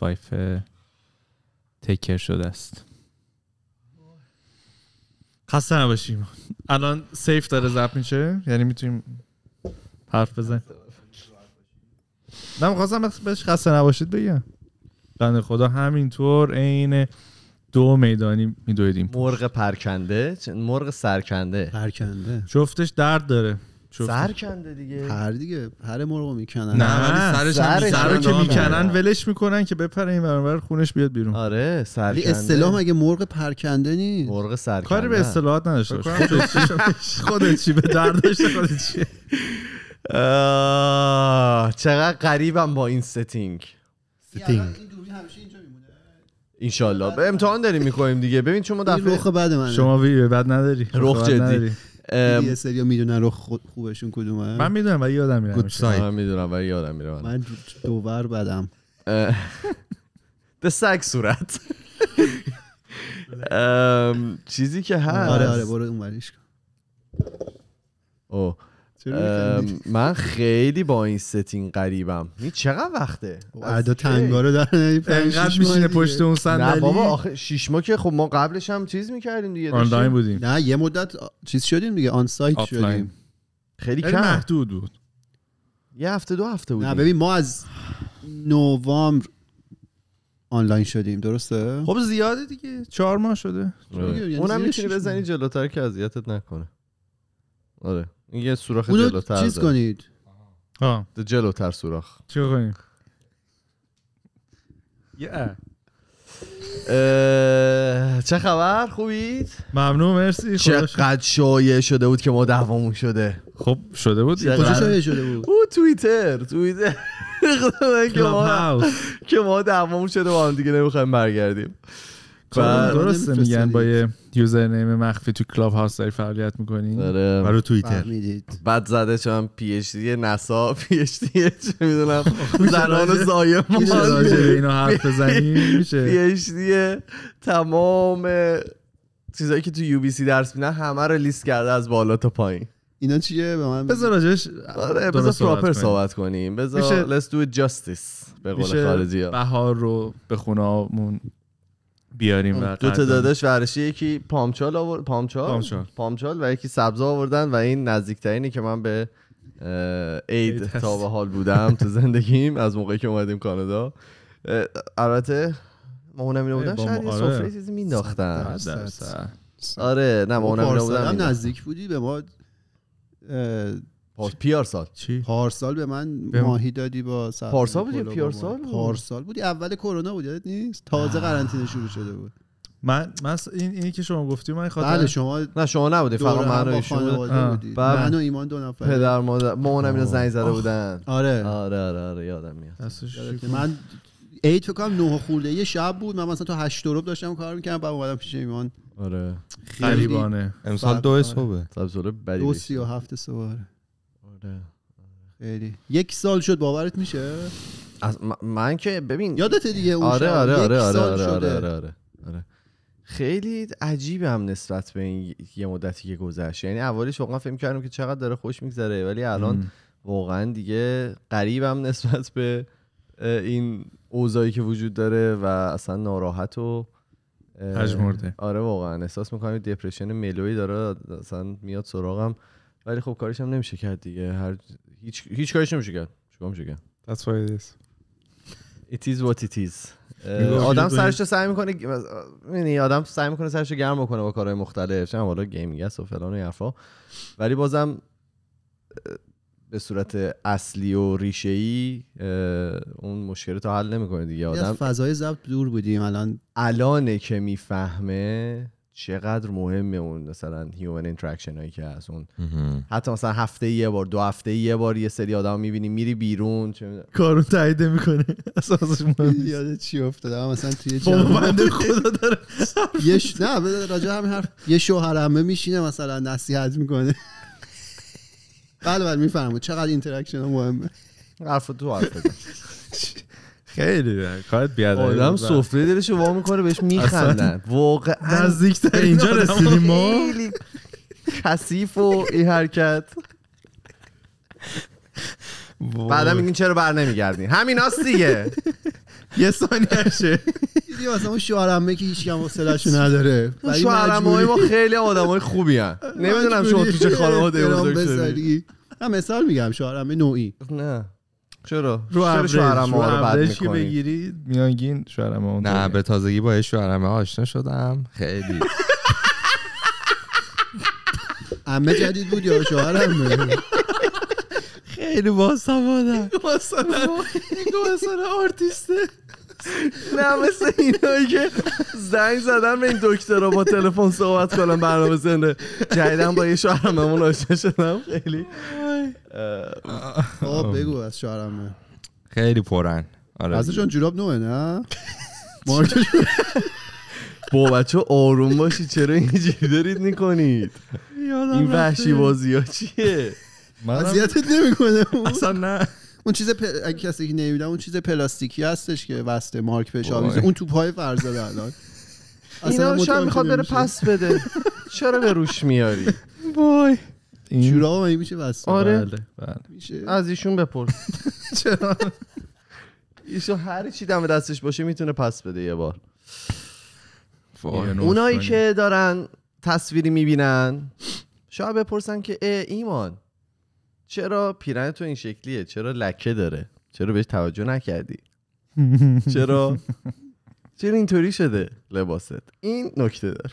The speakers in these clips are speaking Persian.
وایف تکر شده است خسته نباشیم الان سیف داره ضبط میشه یعنی میتونیم حرف بزنیم نه میخواستم بهش خسته نباشید بگم بند خدا همینطور عین دو میدانی میدویدیم مرغ پرکنده مرغ سرکنده پرکنده جفتش درد داره سر کنده دیگه هر دیگه هر مرغو میکنن نه ولی سرش سر که آره. میکنن ولش میکنن که بپره این برابر خونش بیاد بیرون آره سر کنده اصطلاح مگه مرغ پرکنده نی مرغ سر کاری به اصطلاحات نداشته خودت چی به درد داشت خودت چی چقدر قریبم با این ستینگ ستینگ یعنی انشالله به امتحان داریم میکنیم دیگه ببین شما دفعه رخ بد من شما بعد نداری رخ جدی یه سری میدونن رو خوبشون کدومه من میدونم ولی یادم میره من میدونم ولی یادم میره آره. من دوور بدم به سگ صورت چیزی که هست آره آره برو اون کن من خیلی با این ستین قریبم می چقدر وقته عدا تنگا رو در انقدر میشینه پشت اون صندلی نه بابا آخه شیش ماه که خب ما قبلش هم چیز میکردیم دیگه آنلاین بودیم نه یه مدت چیز شدیم دیگه آن سایت شدیم خیلی کم محدود بود یه هفته دو هفته بودیم نه ببین ما از نوامبر آنلاین شدیم درسته خب زیاده دیگه چهار ماه شده آره. اونم میتونی بزنی جلوتر که اذیتت نکنه آره یه سوراخ جلوتر چیز کنید آه. جلوتر سوراخ چی کنیم یه چه خبر خوبید ممنون مرسی چقدر شایع شده بود که ما دعوامون شده خب شده بود کجا شایع شده بود او تویتر توییتر که ما که ما دعوامون شده و هم دیگه نمیخوایم برگردیم و خب، درسته خب، خب، میگن با یه یوزر نیم مخفی تو کلاب هاوس داری فعالیت میکنی و آره. رو توییتر بعد زده چون پی اچ دی نسا پی دی چه میدونم زنان زایم میشه اینو دی تمام چیزایی که تو یو بی سی درس میدن همه رو لیست کرده از بالا تا پایین اینا چیه به من بذار راجش آره، بذار پراپر صحبت کنیم بذار لست دو جاستیس به قول خارجی ها بهار رو به خونه بیاریم دو تا داداش ورشی یکی پامچال پامچال؟ پامچال و یکی سبزه آوردن و این نزدیکترینی که من به عید تا به حال بودم تو زندگیم از موقعی که اومدیم کانادا البته اون می بودن شاید آره. یه چیزی مینداختن آره نه بودن نزدیک بودی به ما پیار سال چی پارسال به من به ماهی دادی با پارسا پارسال بودی پیارسال بود. پارسال بودی اول کرونا بود یادت نیست تازه قرنطینه شروع شده بود من من این اینی که شما گفتی من خاطر بله شما نه شما نبودی فقط من و ایشون بودید بله. من و ایمان دو نفر پدر مادر مامانم اینا زنگ زده بودن آره آره آره, آره. یادم میاد من عید فکر کنم نه خورده یه شب بود من مثلا تو 8 دروب داشتم کار میکردم بعد اومدم پیش ایمان آره غریبانه امسال دو صبح صبح بدی 2 37 صبح آره، آره. خیلی یک سال شد باورت میشه از من که ببین یادت دیگه اون آره آره،, آره آره آره خیلی عجیب هم نسبت به این یه مدتی که گذشت یعنی اولش واقعا فکر کردم که چقدر داره خوش میگذره ولی الان واقعا دیگه قریبم نسبت به این اوضاعی که وجود داره و اصلا ناراحت و آره واقعا احساس میکنم دپرشن ملوی داره اصلا میاد سراغم ولی خب کارش هم نمیشه کرد دیگه هر هیچ هیچ کاریش نمیشه کرد چیکار میشه کرد That's why it is It is what it is آدم سرش رو سعی میکنه یعنی آدم سعی میکنه سرش رو گرم بکنه با کارهای مختلف چه حالا گیمینگ است و فلان و یفا ولی بازم به صورت اصلی و ریشه ای اون مشکل رو حل نمیکنه دیگه آدم فضای ضبط دور بودیم الان الان که میفهمه چقدر مهمه اون مثلا هیومن اینتراکشن هایی که هست اون حتی مثلا هفته یه بار دو هفته یه بار یه سری آدم میبینی میری بیرون کارو تایید میکنه اساسش یاد چی افتاده مثلا توی بنده خدا داره یه نه راجع همین حرف یه شوهر همه میشینه مثلا نصیحت میکنه بله بله میفهمم چقدر اینتراکشن مهمه حرف تو حرف خیلی کارت بیاد آدم سفره دلش وا میکنه بهش میخندن واقعا نزدیکتر اینجا رسیدیم ما خیلی کثیف و این حرکت بعدا میگین چرا بر نمیگردین همین هاست دیگه یه ثانیه شه دیدی مثلا اون شوهرمه که هیچ کم حوصله‌شو نداره شوهرمه ما خیلی آدمای خوبی ان نمیدونم شما تو چه خانواده بزرگ شدی من مثال میگم شوهرمه نوعی نه چرا رو چرا رو بعد که بگیری میانگین شوهرم نه به تازگی با شوهرمه آشنا شدم خیلی عمه جدید بود یا شوهرم خیلی باسوادم باسوادم این آرتیسته نه مثل اینایی که زنگ زدن به این رو با تلفن صحبت کنم برنامه زنده جدیدن با یه همون آشنا شدم خیلی آه بگو از شوهرمه خیلی پرن آره از جان جوراب نوه نه با بچه آروم باشی چرا اینجوری دارید میکنید این وحشی بازی ها چیه اذیتت نمیکنه اصلا نه اون چیز پ... اگه کسی که نمیدونه اون چیز پلاستیکی هستش که وسته مارک بهش اون توپای های فرزاد الان اینا شاید میخواد بره پس بده چرا به روش میاری وای این جورا هم میشه واسه آره بله،, بله. میشه از ایشون بپرس چرا ایشون هر چی دم دستش باشه میتونه پس بده یه بار اونایی که دارن تصویری میبینن شاید بپرسن که ای ایمان چرا پیرن تو این شکلیه چرا لکه داره چرا بهش توجه نکردی چرا چرا اینطوری شده لباست این نکته داره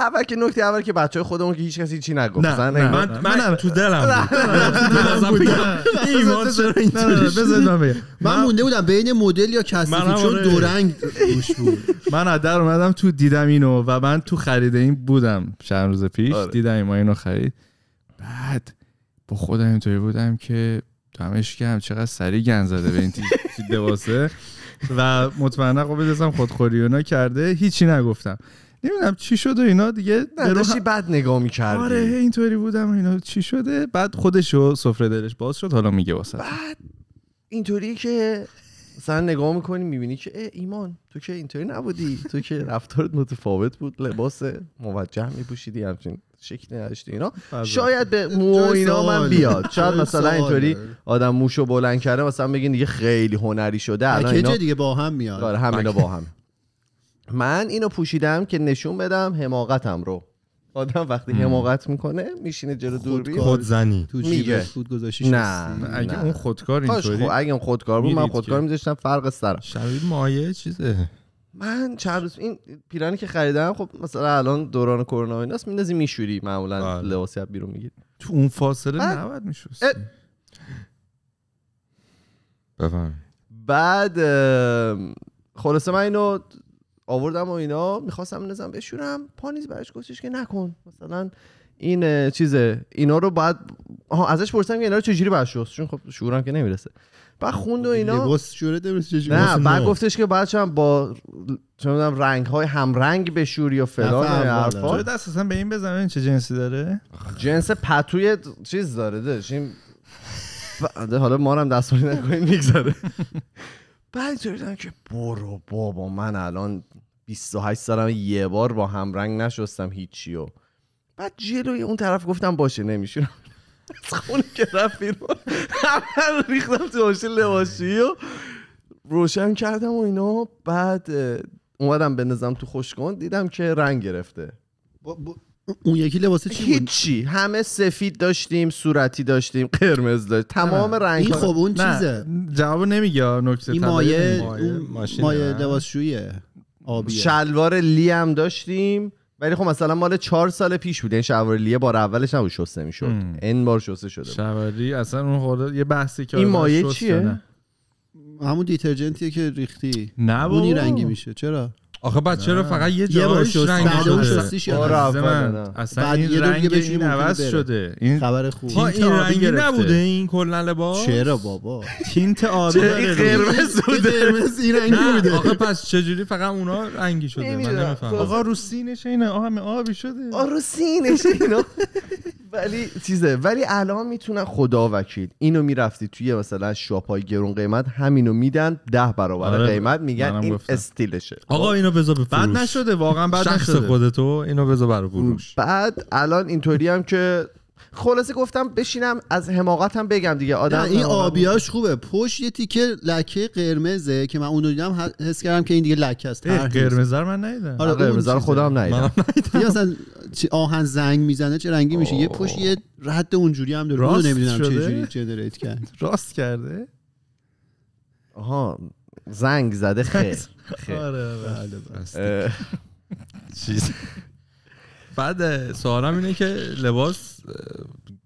اول که نکته اول که بچه خودمون که هیچ کسی چی نگفتن نه, من من تو دلم من مونده بودم بین مدل یا کسی چون دو رنگ بود من از در اومدم تو دیدم اینو و من تو خریده این بودم چند روز پیش آره. دیدم اینو خرید بعد با خودم اینطوری بودم که دمش هم چقدر سریع گن زده به این دواسه و مطمئنا خب بدستم خودخوری اونا کرده هیچی نگفتم نمیدونم چی شد و اینا دیگه داشتی بد نگاه میکردی آره اینطوری بودم اینا چی شده بعد خودشو سفره دلش باز شد حالا میگه واسه بعد اینطوری که مثلا نگاه میکنی میبینی که ایمان تو که اینطوری نبودی تو که رفتارت متفاوت بود لباس موجه میپوشیدی همچین شکل نداشته اینا بله. شاید به مو اینا من بیاد شاید مثلا اینطوری آدم موشو بلند کرده مثلا بگین دیگه خیلی هنری شده الان اینا دیگه با هم میاد آره همینا با هم من اینو پوشیدم که نشون بدم حماقتم رو آدم وقتی حماقت میکنه میشینه جلو خود خودزنی تو میگه خود گذاشی نه اگه اون خودکار خب، اینطوری اگه اون خودکار بود من خودکار میذاشتم فرق سر شبیه مایه چیزه من چند روز این پیرانی که خریدم خب مثلا الان دوران کرونا ایناست میندازی میشوری معمولا بله. لباسی بیرون میگیری تو اون فاصله بعد... نباید بعد خلاصه من اینو آوردم و اینا میخواستم نزم بشورم پانیز برش گفتش که نکن مثلا این چیزه اینا رو باید ازش پرسیدم که اینا رو چجوری برش چون خب شعورم که نمیرسه بعد خوند و خب، اینا لباس نه بعد گفتش که بعد هم با چه رنگ های همرنگ بشوری و فلان حرفا چرا دست اصلا به این بزنه چه جنسی داره جنس پتوی چیز داره داش این حالا ما هم دستوری نکنیم میگذره بعد دیدم که برو بابا من الان 28 سالم یه بار با هم رنگ نشستم هیچی و بعد جلوی اون طرف گفتم باشه نمیشونم از خونه که رفت بیرون همه ریختم تو ماشین لباسی و روشن کردم و اینا بعد اومدم به بندازم تو کن دیدم که رنگ گرفته اون یکی لباس چی هیچی همه سفید داشتیم صورتی داشتیم قرمز داشت تمام رنگ این خب اون چیزه جواب نمیگه نکته این مایه مایه, مایه شویه شلوار لی هم داشتیم ولی خب مثلا مال چهار سال پیش بوده این یعنی شوالیه بار اولش نبود شسته میشد این بار شسته شده شوارلی اصلا اون خورده یه بحثی که این مایه چیه همون دیترجنتیه که ریختی نه اونی رنگی میشه چرا آخه بعد چرا فقط یه جاهاش رنگ شده آره، من آره، آره. اصلا این رنگ این عوض شده این خبر خوب ها این رنگی نبوده این کلا لباس چرا بابا تینت آبی این قرمز بوده قرمز این رنگی بوده آخه پس چجوری فقط اونا رنگی شده من نمیفهمم خب. آقا رو سینش اینا همه آبی شده آ رو سینش اینا ولی چیزه ولی الان میتونن خدا وکیل اینو میرفتی توی مثلا شاپای گرون قیمت همینو میدن ده برابر قیمت میگن این استیلشه آقا اینا اینو بعد نشده واقعا بعد شخص نشده خودتو اینو بذار برای فروش بعد الان اینطوری هم که خلاصه گفتم بشینم از حماقتم بگم دیگه آدم این آبیاش خوبه پشت یه تیکه لکه قرمزه که من اونو دیدم حس کردم که این دیگه لکه است قرمز رو من ندیدم آره, آره، قرمز رو خودم ندیدم مثلا آهن زنگ میزنه چه رنگی میشه یه پشت یه رد اونجوری هم داره اونو نمیدونم چه جوری کرد راست کرده آها زنگ زده خیر آره, آره. بله، بله. چیز بعد سوالم اینه که لباس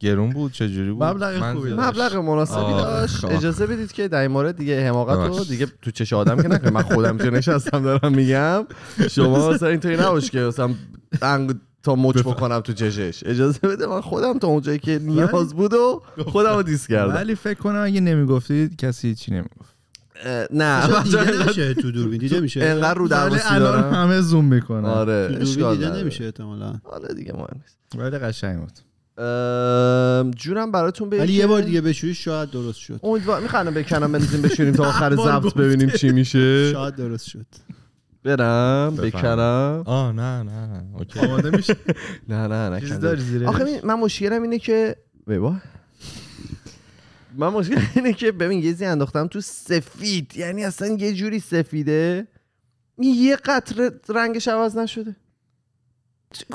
گرون بود چه جوری بود مبلغ خوبی مبلغ مناسبی داشت خب. اجازه بدید که در این مورد دیگه حماقت رو دیگه تو چش آدم که نکنه من خودم که نشستم دارم میگم شما این اینطوری نباش که اصلا تا مچ بکنم تو چشش اجازه بده من خودم تا اونجایی که نیاز بود و خودم رو دیس کردم ولی فکر کنم اگه نمیگفتید کسی چی نمیگفت نه دیده آره. نمیشه تو دوربین دیده میشه انقدر رو درواسی الان همه زوم میکنن آره تو دوربین دیده نمیشه احتمالاً آره دیگه مهم نیست ولی قشنگ بود جونم براتون بگم ولی یه بار دیگه بشوری شاید درست شد امیدوار میخوام بکنم بنزین بشوریم تا آخر زبط ببینیم چی میشه شاید درست شد برم بکنم آه نه نه اوکی آماده میشه نه نه نه آخه من مشکلم اینه که بابا من مشکل اینه که ببین یه زی انداختم تو سفید یعنی اصلا یه جوری سفیده یه قطر رنگش عوض نشده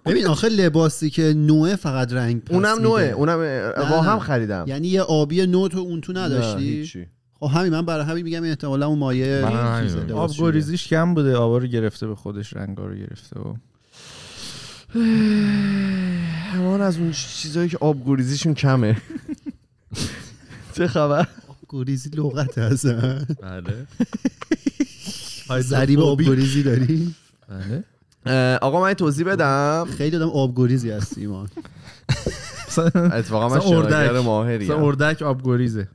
ببین آخه لباسی که نوعه فقط رنگ پس اونم نوعه اونم با هم خریدم یعنی یه آبی نو تو اون تو نداشتی خب همین من برای همین میگم احتمالا اون مایه آب گریزیش کم بوده آبا رو گرفته به خودش رنگا رو گرفته و همان از اون چیزایی که آب کمه چه خبر گوریزی لغت هست بله آب گوریزی داری بله آقا من توضیح بدم خیلی دادم گوریزی هست ایمان اتفاقا من شناگر ماهری هم اردک آب گوریزه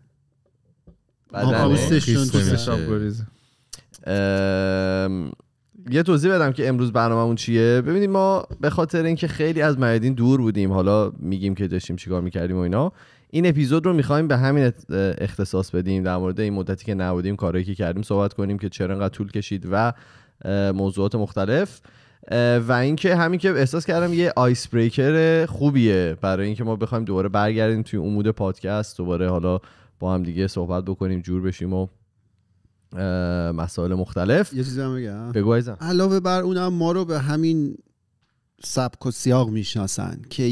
یه توضیح بدم که امروز برنامهمون چیه ببینید ما به خاطر اینکه خیلی از مریدین دور بودیم حالا میگیم که داشتیم چیکار میکردیم و اینا این اپیزود رو میخوایم به همین اختصاص بدیم در مورد این مدتی که نبودیم کارهایی که کردیم صحبت کنیم که چرا انقدر طول کشید و موضوعات مختلف و اینکه همین که احساس کردم یه آیس بریکر خوبیه برای اینکه ما بخوایم دوباره برگردیم توی امود پادکست دوباره حالا با هم دیگه صحبت بکنیم جور بشیم و مسائل مختلف یه چیزی هم بگم علاوه بر اونم ما رو به همین سبک و سیاق میشناسن که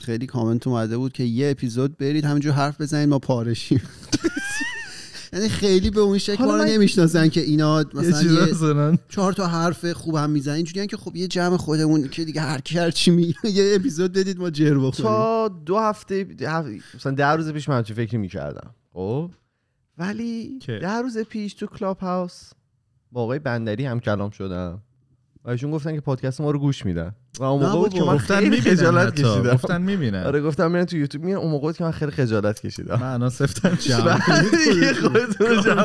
خیلی کامنت اومده بود که یه اپیزود برید همینجور حرف بزنید ما پارشیم یعنی خیلی به اون شکل ما نمیشناسن که اینا مثلا چهار تا حرف خوب هم میزنن اینجوری که خب یه جمع خودمون که دیگه هر کی هر چی یه اپیزود بدید ما جر بخوریم تا دو هفته مثلا ده روز پیش من چه فکری میکردم خب ولی ده روز پیش تو کلاب هاوس با آقای بندری هم کلام شدم و ایشون گفتن که پادکست ما رو گوش میدن و اون موقع بود که من خیلی خجالت کشیدم گفتن میبینن آره گفتم میرن تو یوتیوب میان اون موقع بود که من خیلی خجالت کشیدم من الان سفتم جمع خودتون جمع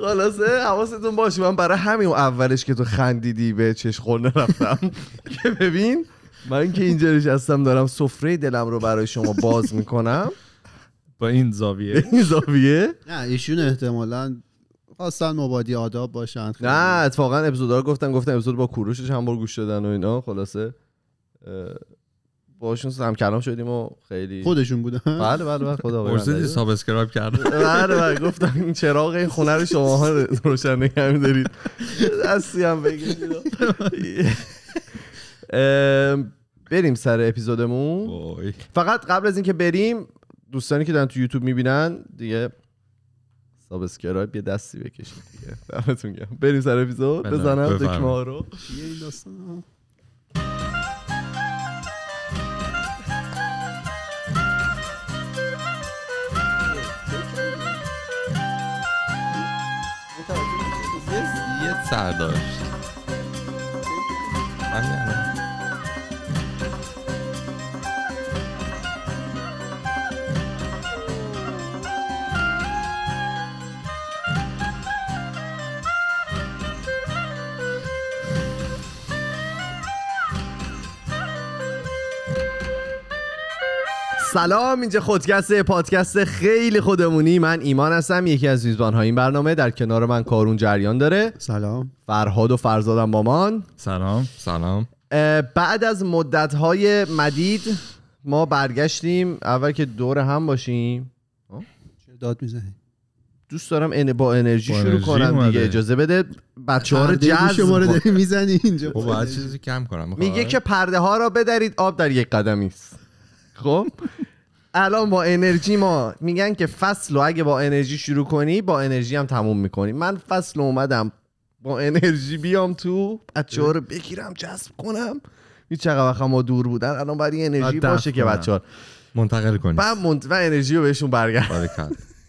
خلاصه حواستون باشه من برای همین اولش که تو خندیدی به چش خورده رفتم که ببین من که اینجا نشستم دارم سفره دلم رو برای شما باز میکنم با این زاویه این زاویه نه ایشون احتمالاً خواستن مبادی آداب باشن خیلی. نه اتفاقا اپیزود رو گفتن گفتن اپیزود با کوروش هم بار گوش دادن و اینا خلاصه باشون هم کلام شدیم و خیلی خودشون بودن بله بله بله خدا مرسی آره. سابسکرایب کرد بله بله گفتم این چراغ این خونه رو شما ها روشن نگه میدارید دستی هم بگیرید بریم سر اپیزودمون فقط قبل از اینکه بریم دوستانی که دارن تو یوتیوب میبینن دیگه سابسکرایب یه دستی بکشید دیگه دمتون گرم بریم سر اپیزود بله، بزنم دکمه ها رو یه این سلام اینجا خودکست پادکست خیلی خودمونی من ایمان هستم یکی از میزبان این برنامه در کنار من کارون جریان داره سلام فرهاد و فرزادم من سلام سلام بعد از مدت های مدید ما برگشتیم اول که دور هم باشیم خب. داد میزنی دوست دارم با انرژی شروع کنم دیگه اجازه بده بچه ها رو جذب میزنی اینجا خب، چیزی کم کنم میگه که پرده ها را بدرید آب در یک قدمی است خب الان با انرژی ما میگن که فصل رو اگه با انرژی شروع کنی با انرژی هم تموم میکنی من فصل اومدم با انرژی بیام تو بچه ها رو بگیرم جذب کنم این چقدر وقت ما دور بودن الان برای انرژی باشه که بچه ها منتقل کنی و, و انرژی رو بهشون برگرد آره،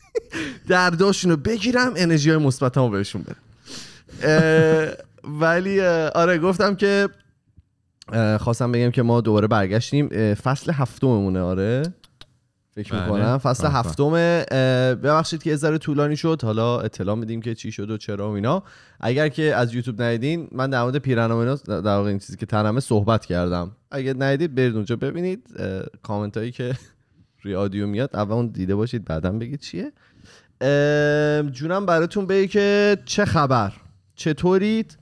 درداشون رو بگیرم انرژی های رو بهشون بدم ولی آره گفتم که خواستم بگم که ما دوباره برگشتیم فصل هفتممونه آره فکر بله. میکنم فصل بله، بله. هفتم ببخشید که ذره طولانی شد حالا اطلاع میدیم که چی شد و چرا و اینا اگر که از یوتیوب ندیدین من در مورد پیرن در واقع این چیزی که تنمه صحبت کردم اگر ندیدید برید اونجا ببینید کامنت هایی که روی آدیو میاد اول اون دیده باشید بعدا بگید چیه جونم براتون بگی که چه خبر چطورید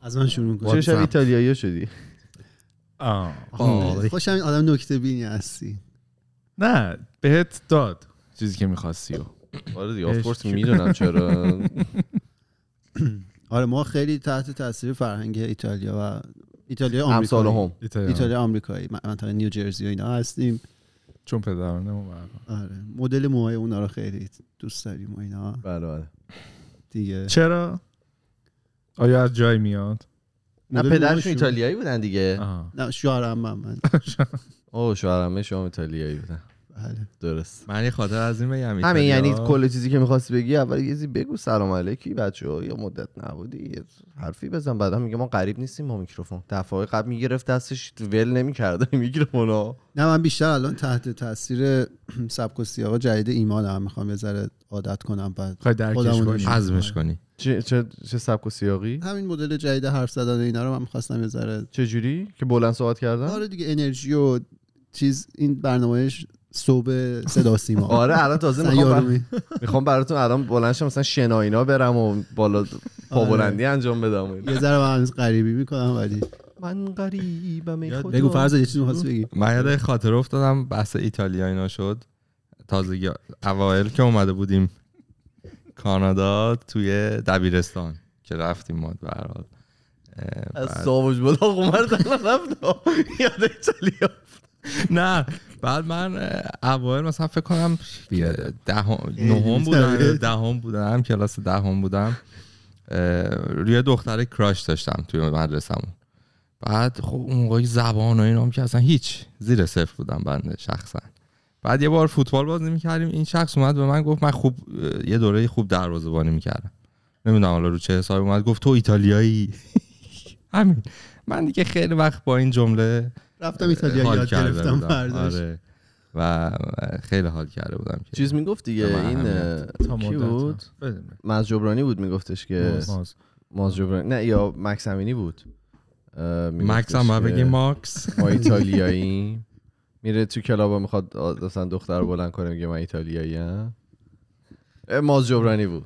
از من شروع شب ایتالیایی شدی آه. آره. خوشم آدم نکته بینی هستی نه بهت داد چیزی که میخواستی و آره دیگه میدونم چرا آره ما خیلی تحت تاثیر فرهنگ ایتالیا و ایتالیا آمریکایی هم. ایتالیا آمریکایی منطقه نیوجرسی و اینا هستیم چون پدرانه آره مدل موهای اونا رو خیلی دوست داریم و اینا بله, بله. دیگه چرا آیا از جای میاد نه پدرش ایتالیایی بودن دیگه نه شوهرم من او شوهرم شما ایتالیایی بودن بله. درست من یه خاطر از این بگم همین یعنی کل چیزی که میخواستی بگی اول یه بگو سلام علیکی بچه ها یه مدت نبودی یه حرفی بزن بعدا میگه ما قریب نیستیم با میکروفون دفعه قبل میگرفت دستش ول نمیکرده میکروفون ها نه من بیشتر الان تحت تاثیر سبک و سیاق جدید ایمان هم میخوام یه عادت کنم بعد عزمش کنی چه چه چه سبک و سیاقی همین مدل جدید حرف زدن اینا رو من می‌خواستم یه ذره چه جوری که بلند صحبت کردن آره دیگه انرژی و چیز این برنامهش صبح صدا سیما آره الان تازه میخوام میخوام براتون الان بلند شم مثلا شناینا برم و بالا پا آره. بلندی انجام بدم یه ذره من غریبی میکنم ولی من غریبم خودم بگو فرض یه چیزی می‌خواستی بگی من یاد خاطر افتادم بحث ایتالیا اینا شد تازگی اوایل که اومده بودیم کانادا توی دبیرستان که رفتیم ما حال از ساوج بلا عمر خب رفت یاد چلی نه بعد من اوایل مثلا فکر کنم دهم نهم بودم دهم بودم کلاس دهم بودم روی دختره کراش داشتم توی مدرسمون بعد خب اون موقعی زبان و اینام که اصلا هیچ زیر صفر بودم بنده شخصا بعد یه بار فوتبال بازی میکردیم این شخص اومد به من گفت من خوب یه دوره خوب دروازه‌بانی میکردم نمیدونم حالا رو چه حسابی اومد گفت تو ایتالیایی همین من دیگه خیلی وقت با این جمله رفتم ایتالیا یاد گرفتم آره و خیلی حال کرده بودم که چیز میگفت دیگه این کی بود ماز جبرانی بود میگفتش که ماز, جبرانی نه یا مکس امینی بود مکس هم ماکس ما ایتالیایی میره تو کلاب میخواد مثلا دختر بلند کنه میگه من ایتالیایی ام ماز جبرانی بود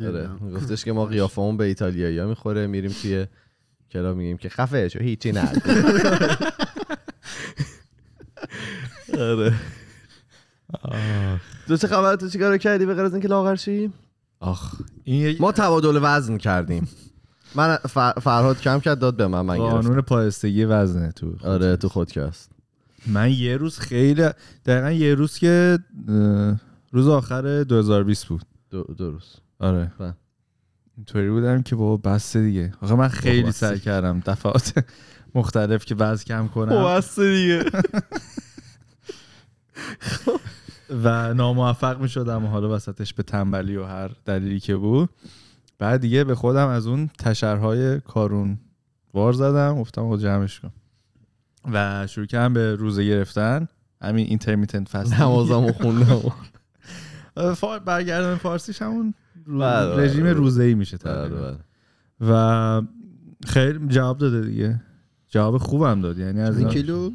آره گفتش که ما آره. قیافمون به ایتالیایی ها میخوره میریم توی کلاب میگیم که خفه شو هیچی نه آره تو چه خبر تو چیکار کردی به غیر از اینکه لاغر شی آخ این ما تبادل وزن کردیم من فرهاد کم کرد داد به من من قانون پایستگی وزنه تو آره تو خودکست من یه روز خیلی دقیقا یه روز که روز آخر 2020 بود دو, روز آره اینطوری بودم که بابا بس دیگه آخه من خیلی سر کردم دفعات مختلف که وزن کم کنم بس دیگه و ناموفق می شدم و حالا وسطش به تنبلی و هر دلیلی که بود بعد دیگه به خودم از اون تشرهای کارون وار زدم گفتم جمعش کن و شروع کردم به روزه گرفتن همین اینترمیتنت فست نمازم خوندم برگردم فارسیش همون بله، بله، رژیم بله. روزه ای میشه و خیلی جواب داده دیگه جواب خوبم داد یعنی از این کیلو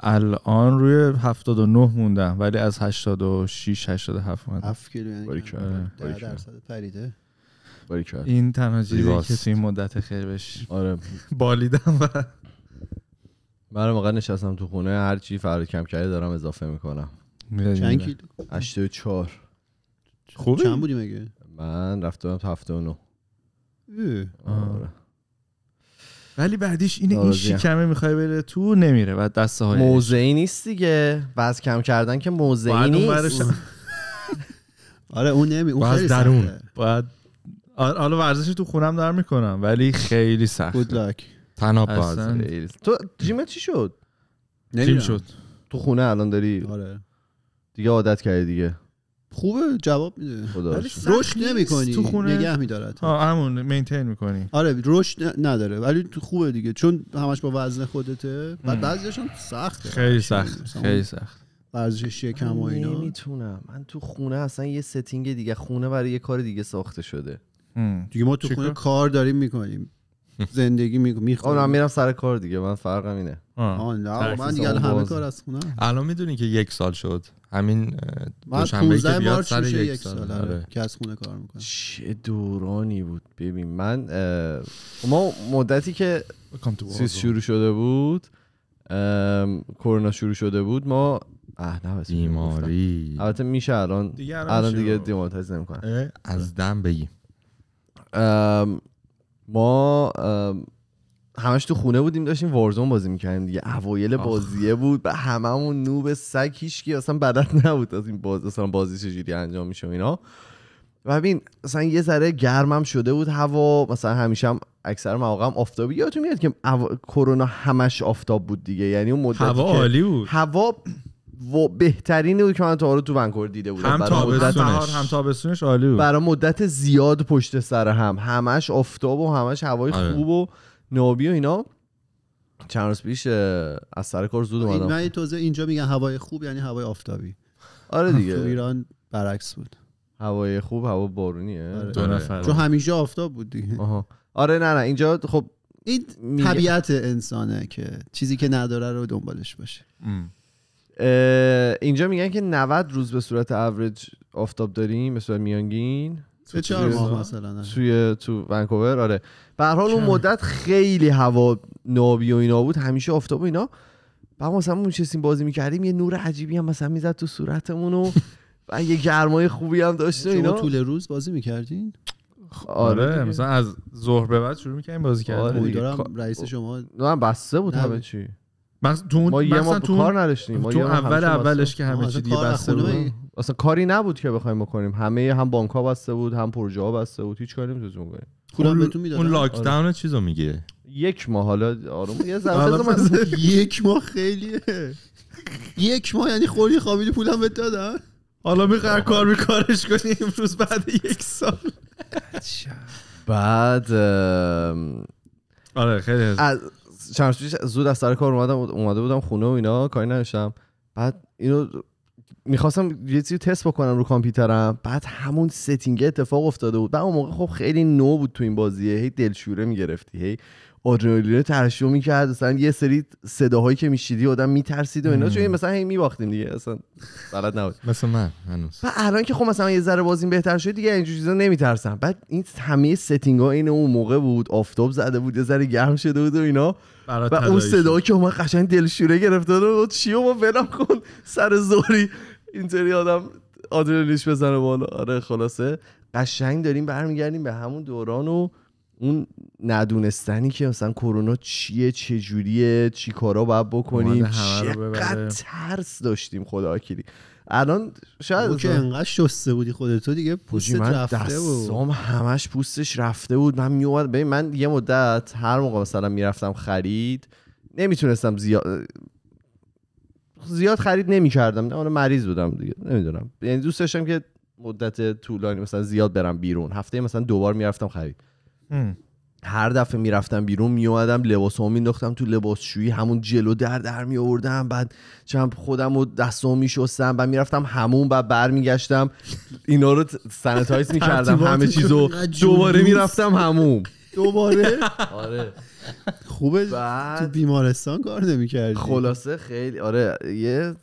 الان روی 79 موندم ولی از 86 87 موندم 7 کیلو یعنی 10 آره. درصد پریده این تنها چیزی که این مدت خیلی بهش آره بالیدم و من موقع نشستم تو خونه هر چی فرار کم کرده دارم اضافه میکنم چند کیلو 84 خوبه چند بودی مگه من رفتم تا 79 آره ولی بعدیش اینه این شکمه میخوای بره تو نمیره بعد دسته های موضعی نیست دیگه وز کم کردن که موضعی نیست آره اون نمی اون خیلی درون باید آره، حالا ورزش تو خونم دارم میکنم ولی خیلی سخت گود اصلا تو جیمت چی شد جیم شد تو خونه الان داری آره دیگه عادت کردی دیگه خوبه جواب میده رشد نمیکنی تو خونه نگه میدارد ها همون مینتین میکنی آره رشد نداره ولی تو خوبه دیگه چون همش با وزن خودته و بعضیشون سخته خیلی یعنی سخت خیلی سخت ورزش شکم و اینا نمیتونم من تو خونه اصلا یه ستینگ دیگه خونه برای یه کار دیگه ساخته شده دیگه ما تو خونه کار داریم میکنیم زندگی میخوام اونم میرم سر کار دیگه من فرقم اینه آه. من دیگه همه کار از خونه الان میدونی که یک سال شد همین دوشنبه که بیاد سر یک, سال, آره. آره، که از خونه کار میکنم چه دورانی بود ببین من ما مدتی که سیس شروع شده بود کرونا شروع شده بود ما اه نه بیماری البته میشه الان الان دیگه دیماتایز نمیکنه از آره. دم بگیم ما همش تو خونه بودیم داشتیم وارزون بازی میکردیم دیگه اوایل بازیه بود به هممون نوب سگ کی اصلا بدت نبود از این باز اصلا بازی چجوری انجام میشه و اینا و ببین مثلا یه ذره گرمم شده بود هوا مثلا همیشه هم اکثر هم آفتابی یادتون میاد که کرونا همش آفتاب بود دیگه یعنی اون مدت هوا عالی بود هوا و بهترین بود که من تا تو ونکوور دیده بودم هم تابستونش هم تابستونش عالی بود برای مدت زیاد پشت سر هم همش آفتاب و همش هوای آره. خوب و نابی و اینا چند روز پیش از سر کار زود اومدم من توزه اینجا میگن هوای خوب یعنی هوای آفتابی آره دیگه تو ایران برعکس بود هوای خوب هوا بارونیه آره. آره. چون همیشه آفتاب بود دیگه آها. آره نه نه اینجا خب این طبیعت انسانه که چیزی که نداره رو دنبالش باشه اینجا میگن که 90 روز به صورت اوریج آفتاب داریم به میانگین تو چهار ماه مثلا توی تو ونکوور آره به حال اون مدت خیلی هوا نابی و اینا بود همیشه آفتاب و اینا بعد مثلا میشستیم بازی میکردیم یه نور عجیبی هم مثلا میزد تو صورتمون و یه گرمای خوبی هم داشت اینا طول روز بازی میکردین آره, آره مثلا از ظهر به بعد شروع میکردیم بازی کردن آره خب. رئیس شما نه بسته بود همه چی مخص... تو ما یه ما تو... کار نداشتیم ما تو اول اولش که همه چی دیگه بسته بود اصلا کاری نبود که بخوایم بکنیم همه هم بانک ها بسته بود هم پروژه ها بسته بود هیچ کاری نمیتونستیم بکنیم بهتون اون لاک داون آره. چیزو میگه یک ماه حالا آروم یه ذره یک ماه خیلیه یک ماه یعنی خوری خوابیدی پولم بهت دادن حالا میخوای کار کارش کنی امروز بعد یک سال بعد آره خیلی پیش زود از سر کار اومدم اومده بودم خونه و اینا کاری نداشتم بعد اینو میخواستم یه چیزی تست بکنم رو کامپیوترم بعد همون ستینگ اتفاق افتاده بود بعد اون موقع خب خیلی نو بود تو این بازیه هی دلشوره میگرفتی هی آدرنالین ترشح میکرد مثلا یه سری صداهایی که میشیدی آدم میترسید و اینا چون مثلا هی میباختیم دیگه اصلا بلد نبود مثلا من هنوز و الان که خب مثلا یه ذره بازیم بهتر شد دیگه اینجور چیزا نمیترسم بعد این همه ستینگ ها این اون موقع بود آفتاب زده بود یه ذره گرم شده بود و اینا و اون صدا که من قشنگ دلشوره گرفته و چی ما ولم کن سر زوری اینطوری آدم آدرنالینش بزنه بالا آره خلاصه قشنگ داریم برمیگردیم به همون دوران و اون ندونستنی که مثلا کرونا چیه چه جوریه چی کارا باید بکنیم چقدر ترس داشتیم خدا کلی الان شاید اون که انقدر شسته بودی خودتو دیگه پوستت رفته بود همش پوستش رفته بود من میومد ببین من یه مدت هر موقع مثلا میرفتم خرید نمیتونستم زیاد زیاد خرید نمیکردم نه مریض بودم دیگه نمیدونم یعنی دوست داشتم که مدت طولانی مثلا زیاد برم بیرون هفته مثلا دوبار میرفتم خرید هر دفعه میرفتم بیرون میومدم لباسامو مینداختم تو لباسشویی همون جلو در در می آوردم بعد چند خودم رو می میشستم بعد میرفتم همون بعد برمیگشتم اینا رو سنتایز میکردم همه چیزو دوباره میرفتم همون دوباره آره خوبه تو بیمارستان کار نمیکردی خلاصه خیلی آره یه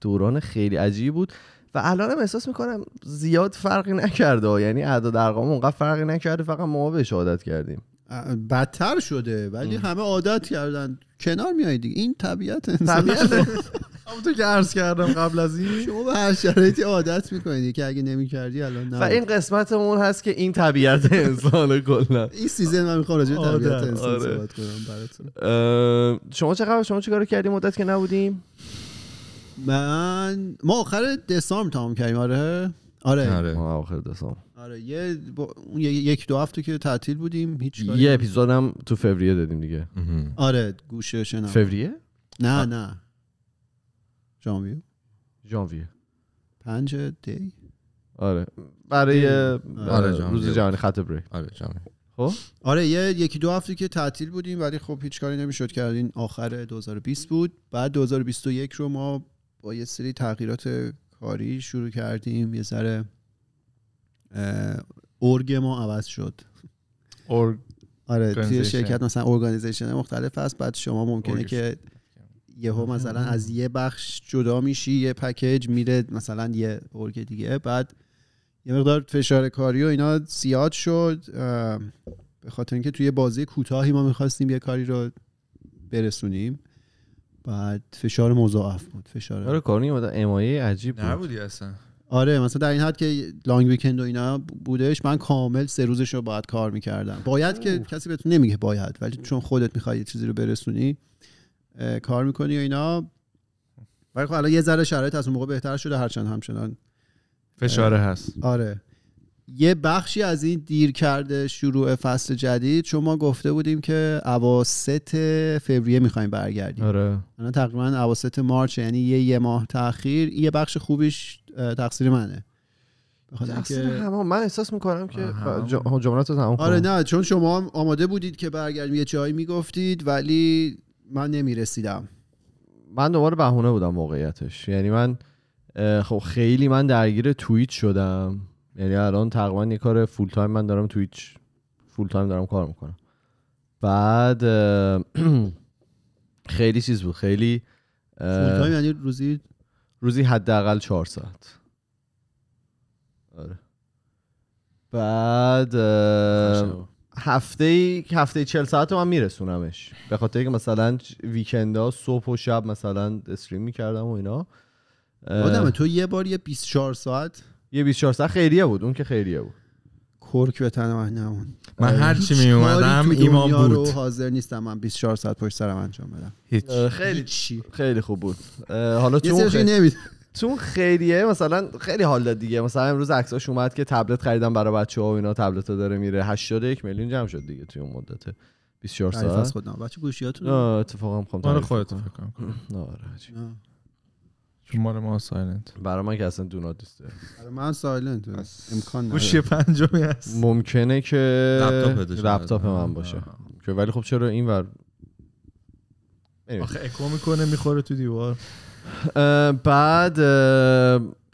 دوران خیلی عجیبی بود و الانم احساس میکنم زیاد فرقی نکرده یعنی اعداد ارقام اونقدر فرقی نکرده فقط ما بهش عادت کردیم بدتر شده ولی همه عادت کردن کنار میایید دیگه این طبیعت طبیعت همونطور که عرض کردم قبل از این شما به هر شرایطی عادت میکنید که اگه نمیکردی الان نه و این قسمتمون هست که این طبیعت انسان کلا این سیزن من میخوام راجع آره، طبیعت انسان آره. صحبت کنم براتون شما چه شما چیکار کردی مدت که نبودیم من ما آخر دسامبر تمام کردیم آره آره, آره. ما آخر دسامبر آره یه یک دو هفته که تعطیل بودیم هیچ کاری یه اپیزودم تو فوریه دادیم دیگه آره گوشه شنا فوریه نه نه ژانویه ژانویه پنج دی آره برای آره. آره،, آره روز جهانی خط بریک آره خب آره یه یکی دو هفته که تعطیل بودیم ولی خب هیچ کاری نمیشد کردین آخر 2020 بود بعد 2021 رو ما با یه سری تغییرات کاری شروع کردیم یه سر ارگ ما عوض شد ارگ آره توی شرکت مثلا ارگانیزیشن مختلف هست بعد شما ممکنه که یهو مثلا از یه بخش جدا میشی یه پکیج میره مثلا یه ارگ دیگه بعد یه مقدار فشار کاری و اینا زیاد شد به خاطر اینکه توی بازی کوتاهی ما میخواستیم یه کاری رو برسونیم بعد فشار مضاعف بود فشار آره کار بود امایه عجیب بود نبودی اصلا آره مثلا در این حد که لانگ ویکند و اینا بودش من کامل سه روزش رو باید کار میکردم باید که کسی بهتون نمیگه باید ولی چون خودت میخوای یه چیزی رو برسونی کار میکنی و اینا ولی خب الان یه ذره شرایط از اون موقع بهتر شده هرچند همچنان فشاره هست آره یه بخشی از این دیر کرده شروع فصل جدید چون ما گفته بودیم که اواسط فوریه میخوایم برگردیم آره. الان تقریبا اواسط مارچ یعنی یه یه ماه تاخیر یه بخش خوبیش تقصیر منه تقصیر همه من احساس میکنم که آره، جمعات رو تمام آره نه چون شما آماده بودید که برگردیم یه چایی میگفتید ولی من نمیرسیدم من دوباره بهونه بودم واقعیتش یعنی من خب خیلی من درگیر توییت شدم یعنی الان تقریبا یه کار فول تایم من دارم تویچ فول تایم دارم کار میکنم بعد خیلی چیز بود خیلی فول یعنی روزی روزی حداقل چهار ساعت آره بعد هفته ای هفته 40 ساعت رو من میرسونمش به خاطر اینکه مثلا ویکندا صبح و شب مثلا استریم میکردم و اینا آدم تو یه بار یه 24 ساعت یه 24 ساعت خیریه بود اون که خیریه بود کرک به تن من نمون من آره. هر چی می اومدم ایمان بود رو حاضر نیستم من 24 ساعت پشت سرم انجام بدم هیچ خیلی چی خیلی خوب بود حالا تو خیلی تو خیریه مثلا خیلی حال داد دیگه مثلا امروز عکساش اومد که تبلت خریدم برای بچه ها و اینا تبلت ها داره میره 81 میلیون جمع شد دیگه توی اون مدته 24 ساعت از خودم بچه گوشیاتون اتفاقا میخوام آره، فکر کنم آره چون مال ما سایلنت برای من که اصلا دو نات برای من سایلنت امکان نداره گوشی پنجمی است؟ ممکنه که لپتاپ من باشه که ولی خب چرا این ور آخه اکو میکنه میخوره تو دیوار بعد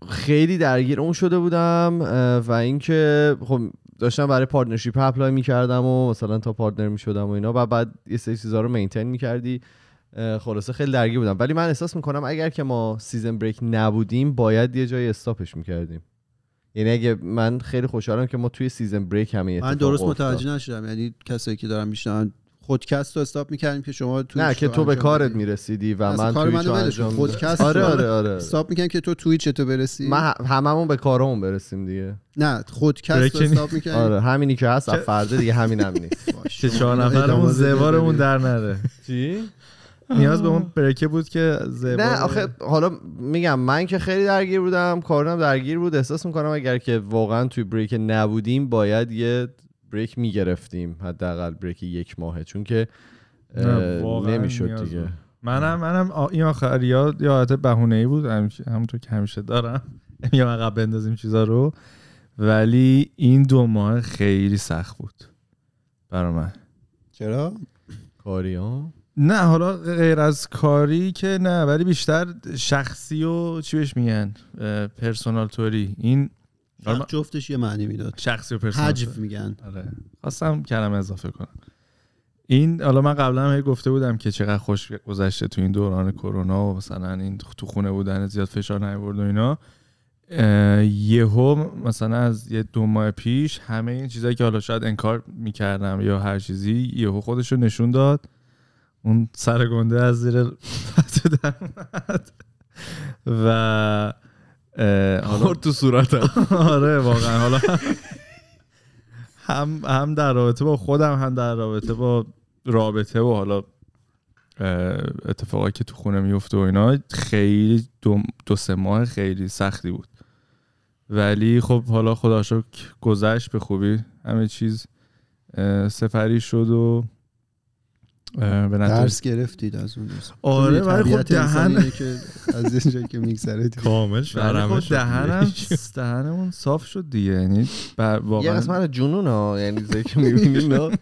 خیلی درگیر اون شده بودم و اینکه خب داشتم برای پارتنرشیپ اپلای میکردم و مثلا تا پارتنر میشدم و اینا و بعد یه سری چیزا رو مینتین میکردی خلاصه خیلی درگی بودم ولی من احساس میکنم اگر که ما سیزن بریک نبودیم باید یه جای استاپش میکردیم یعنی اگه من خیلی خوشحالم که ما توی سیزن بریک همه من درست متوجه نشدم یعنی کسایی که دارم میشنن خودکست رو استاپ میکردیم که شما تو نه که تو به کارت میرسیدی و من کار پادکست آره،, آره آره آره استاپ میکنیم که تو توی تو برسی ما هممون به کارمون برسیم دیگه نه خودکست رو استاپ میکنیم آره همینی که هست فرده دیگه همین هم نیست چه چهار نفرمون زوارمون در نره چی نیاز به اون برکه بود که نه آخه حالا میگم من که خیلی درگیر بودم کارونم درگیر بود احساس میکنم اگر که واقعا توی بریک نبودیم باید یه بریک میگرفتیم حداقل بریک یک ماهه چون که نمیشد دیگه منم منم این آخر یا حتی بهونه ای بود همونطور که همیشه دارم یا عقب بندازیم چیزا رو ولی این دو ماه خیلی سخت بود برا من چرا کاری نه حالا غیر از کاری که نه ولی بیشتر شخصی و چی بهش میگن پرسونال توری این جفتش یه معنی میداد شخصی و پرسونال حجف میگن آره خواستم کلمه اضافه کنم این حالا من قبلا هم گفته بودم که چقدر خوش گذشته تو این دوران کرونا و مثلا این تو خونه بودن زیاد فشار نیورد و اینا یهو مثلا از یه دو ماه پیش همه این چیزایی که حالا شاید انکار میکردم یا هر چیزی یهو خودش رو نشون داد اون سر گنده از زیر و خورد تو صورت آره واقعا حالا هم هم در رابطه با خودم هم در رابطه با رابطه و حالا اتفاقی که تو خونه میفته و اینا خیلی دو, دو سه ماه خیلی سختی بود ولی خب حالا خدا گذشت به خوبی همه چیز سفری شد و به درس گرفتید از اون آره خب، ولی خب دهن که از اینجایی که میگذره کامل شد خب دهنم دهنمون صاف شد دیگه یعنی واقعا یه قسمت جنون ها یعنی زی که میبینیم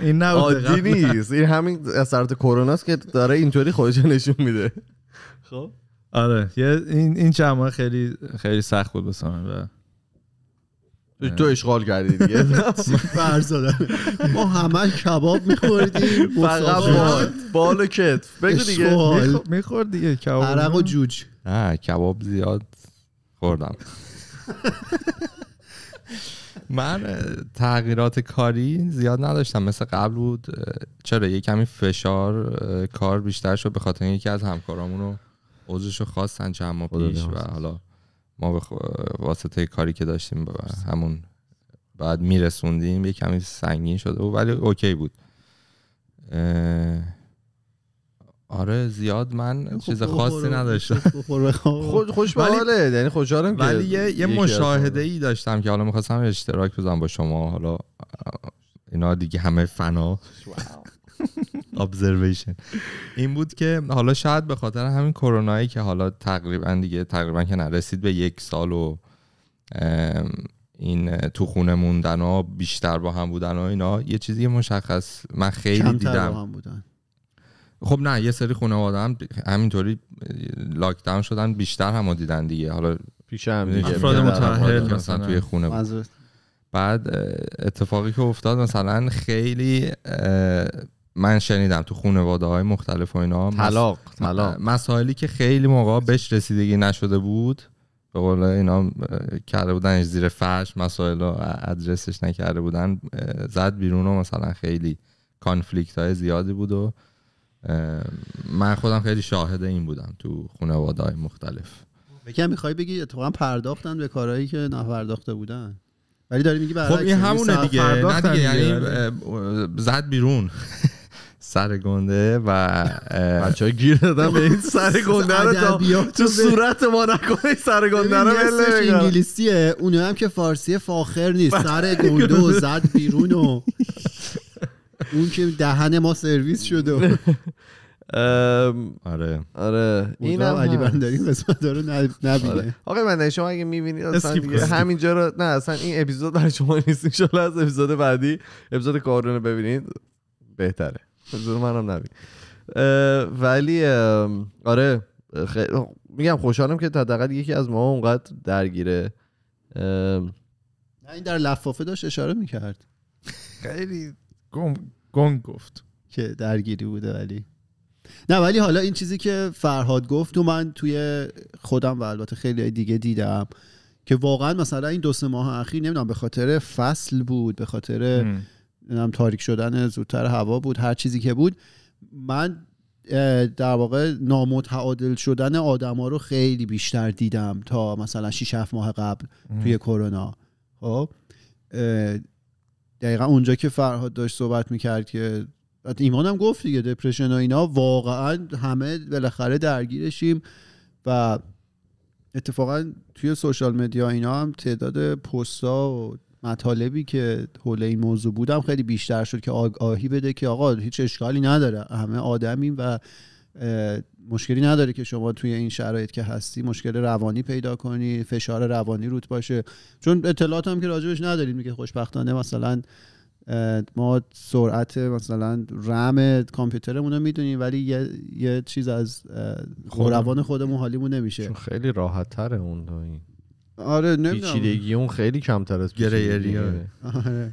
این نه عادی نیست این همین اثرات کرونا است که داره اینطوری خودش نشون میده خب آره این این چند خیلی خیلی سخت بود بسامه تو اشغال کردی دیگه ما همه کباب میخوردیم فقط بال بال و کتف بگو دیگه میخورد دیگه کباب عرق و جوج نه کباب زیاد خوردم من تغییرات کاری زیاد نداشتم مثل قبل بود چرا یه کمی فشار کار بیشتر شد به خاطر یکی از همکارامون رو عضوشو خواستن چند ماه پیش و حالا ما به واسطه کاری که داشتیم با همون بعد میرسوندیم یه کمی سنگین شده بود ولی اوکی بود آره زیاد من خب، چیز خب، خاصی خب، نداشتم خود خوش یعنی ولی یه, یه مشاهده ای داشتم که حالا میخواستم اشتراک بزنم با شما حالا اینا دیگه همه فنا ابزرویشن این بود که حالا شاید به خاطر همین کرونایی که حالا تقریبا دیگه تقریبا که نرسید به یک سال و این تو خونه موندن ها بیشتر با هم بودن و اینا یه چیزی مشخص من خیلی دیدم بودن خب نه یه سری خونه هم همینطوری لاک داون شدن بیشتر هم دیدن دیگه حالا پیش هم دیگه افراد مثلا توی خونه بعد اتفاقی که افتاد مثلا خیلی من شنیدم تو خانواده های مختلف و اینا طلاق طلاق مسائلی که خیلی موقع بهش رسیدگی نشده بود به قول اینا کرده بودن زیر فرش مسائل ادرسش نکرده بودن زد بیرون و مثلا خیلی کانفلیکت های زیادی بود و من خودم خیلی شاهد این بودم تو خانواده های مختلف بگم میخوای بگی اتفاقا پرداختن به کارهایی که پرداخته بودن ولی داری میگی خب این یعنی همونه دیگه نه یعنی زد بیرون سر گنده و بچه های گیر دادن به این سر گنده رو تو صورت ما نکنه سر گنده رو بله انگلیسیه اونو هم که فارسی فاخر نیست سر گنده زد بیرون و اون که دهن ما سرویس شده آره آره این هم علی بندری قسمت رو نبینه آره. آقا بندری شما اگه میبینید همینجا رو نه اصلا این اپیزود برای شما نیست ان از اپیزود بعدی اپیزود کارون رو ببینید بهتره منم ولی آره میگم خوشحالم که حداقل یکی از ما اونقدر درگیره این در لفافه داشت اشاره میکرد خیلی گنگ گفت که درگیری بوده ولی نه ولی حالا این چیزی که فرهاد گفت و من توی خودم و البته خیلی دیگه دیدم که واقعا مثلا این دو سه ماه اخیر نمیدونم به خاطر فصل بود به خاطر تاریک شدن زودتر هوا بود هر چیزی که بود من در واقع نامتعادل شدن آدما رو خیلی بیشتر دیدم تا مثلا 6 7 ماه قبل توی کرونا خب؟ دقیقا اونجا که فرهاد داشت صحبت میکرد که ایمانم گفت دیگه دپرشن و اینا واقعا همه بالاخره درگیرشیم و اتفاقا توی سوشال مدیا اینا هم تعداد پستا و مطالبی که حول این موضوع بودم خیلی بیشتر شد که آهی بده که آقا هیچ اشکالی نداره همه آدمیم و مشکلی نداره که شما توی این شرایط که هستی مشکل روانی پیدا کنی فشار روانی روت باشه چون اطلاعات هم که راجبش نداریم میگه خوشبختانه مثلا ما سرعت مثلا رم کامپیوترمون رو میدونیم ولی یه،, چیز از خوروان خودمون حالیمون نمیشه خیلی راحت تره اون این آره نمیدونم پیچیدگی اون خیلی کمتر از گریری آره, آره.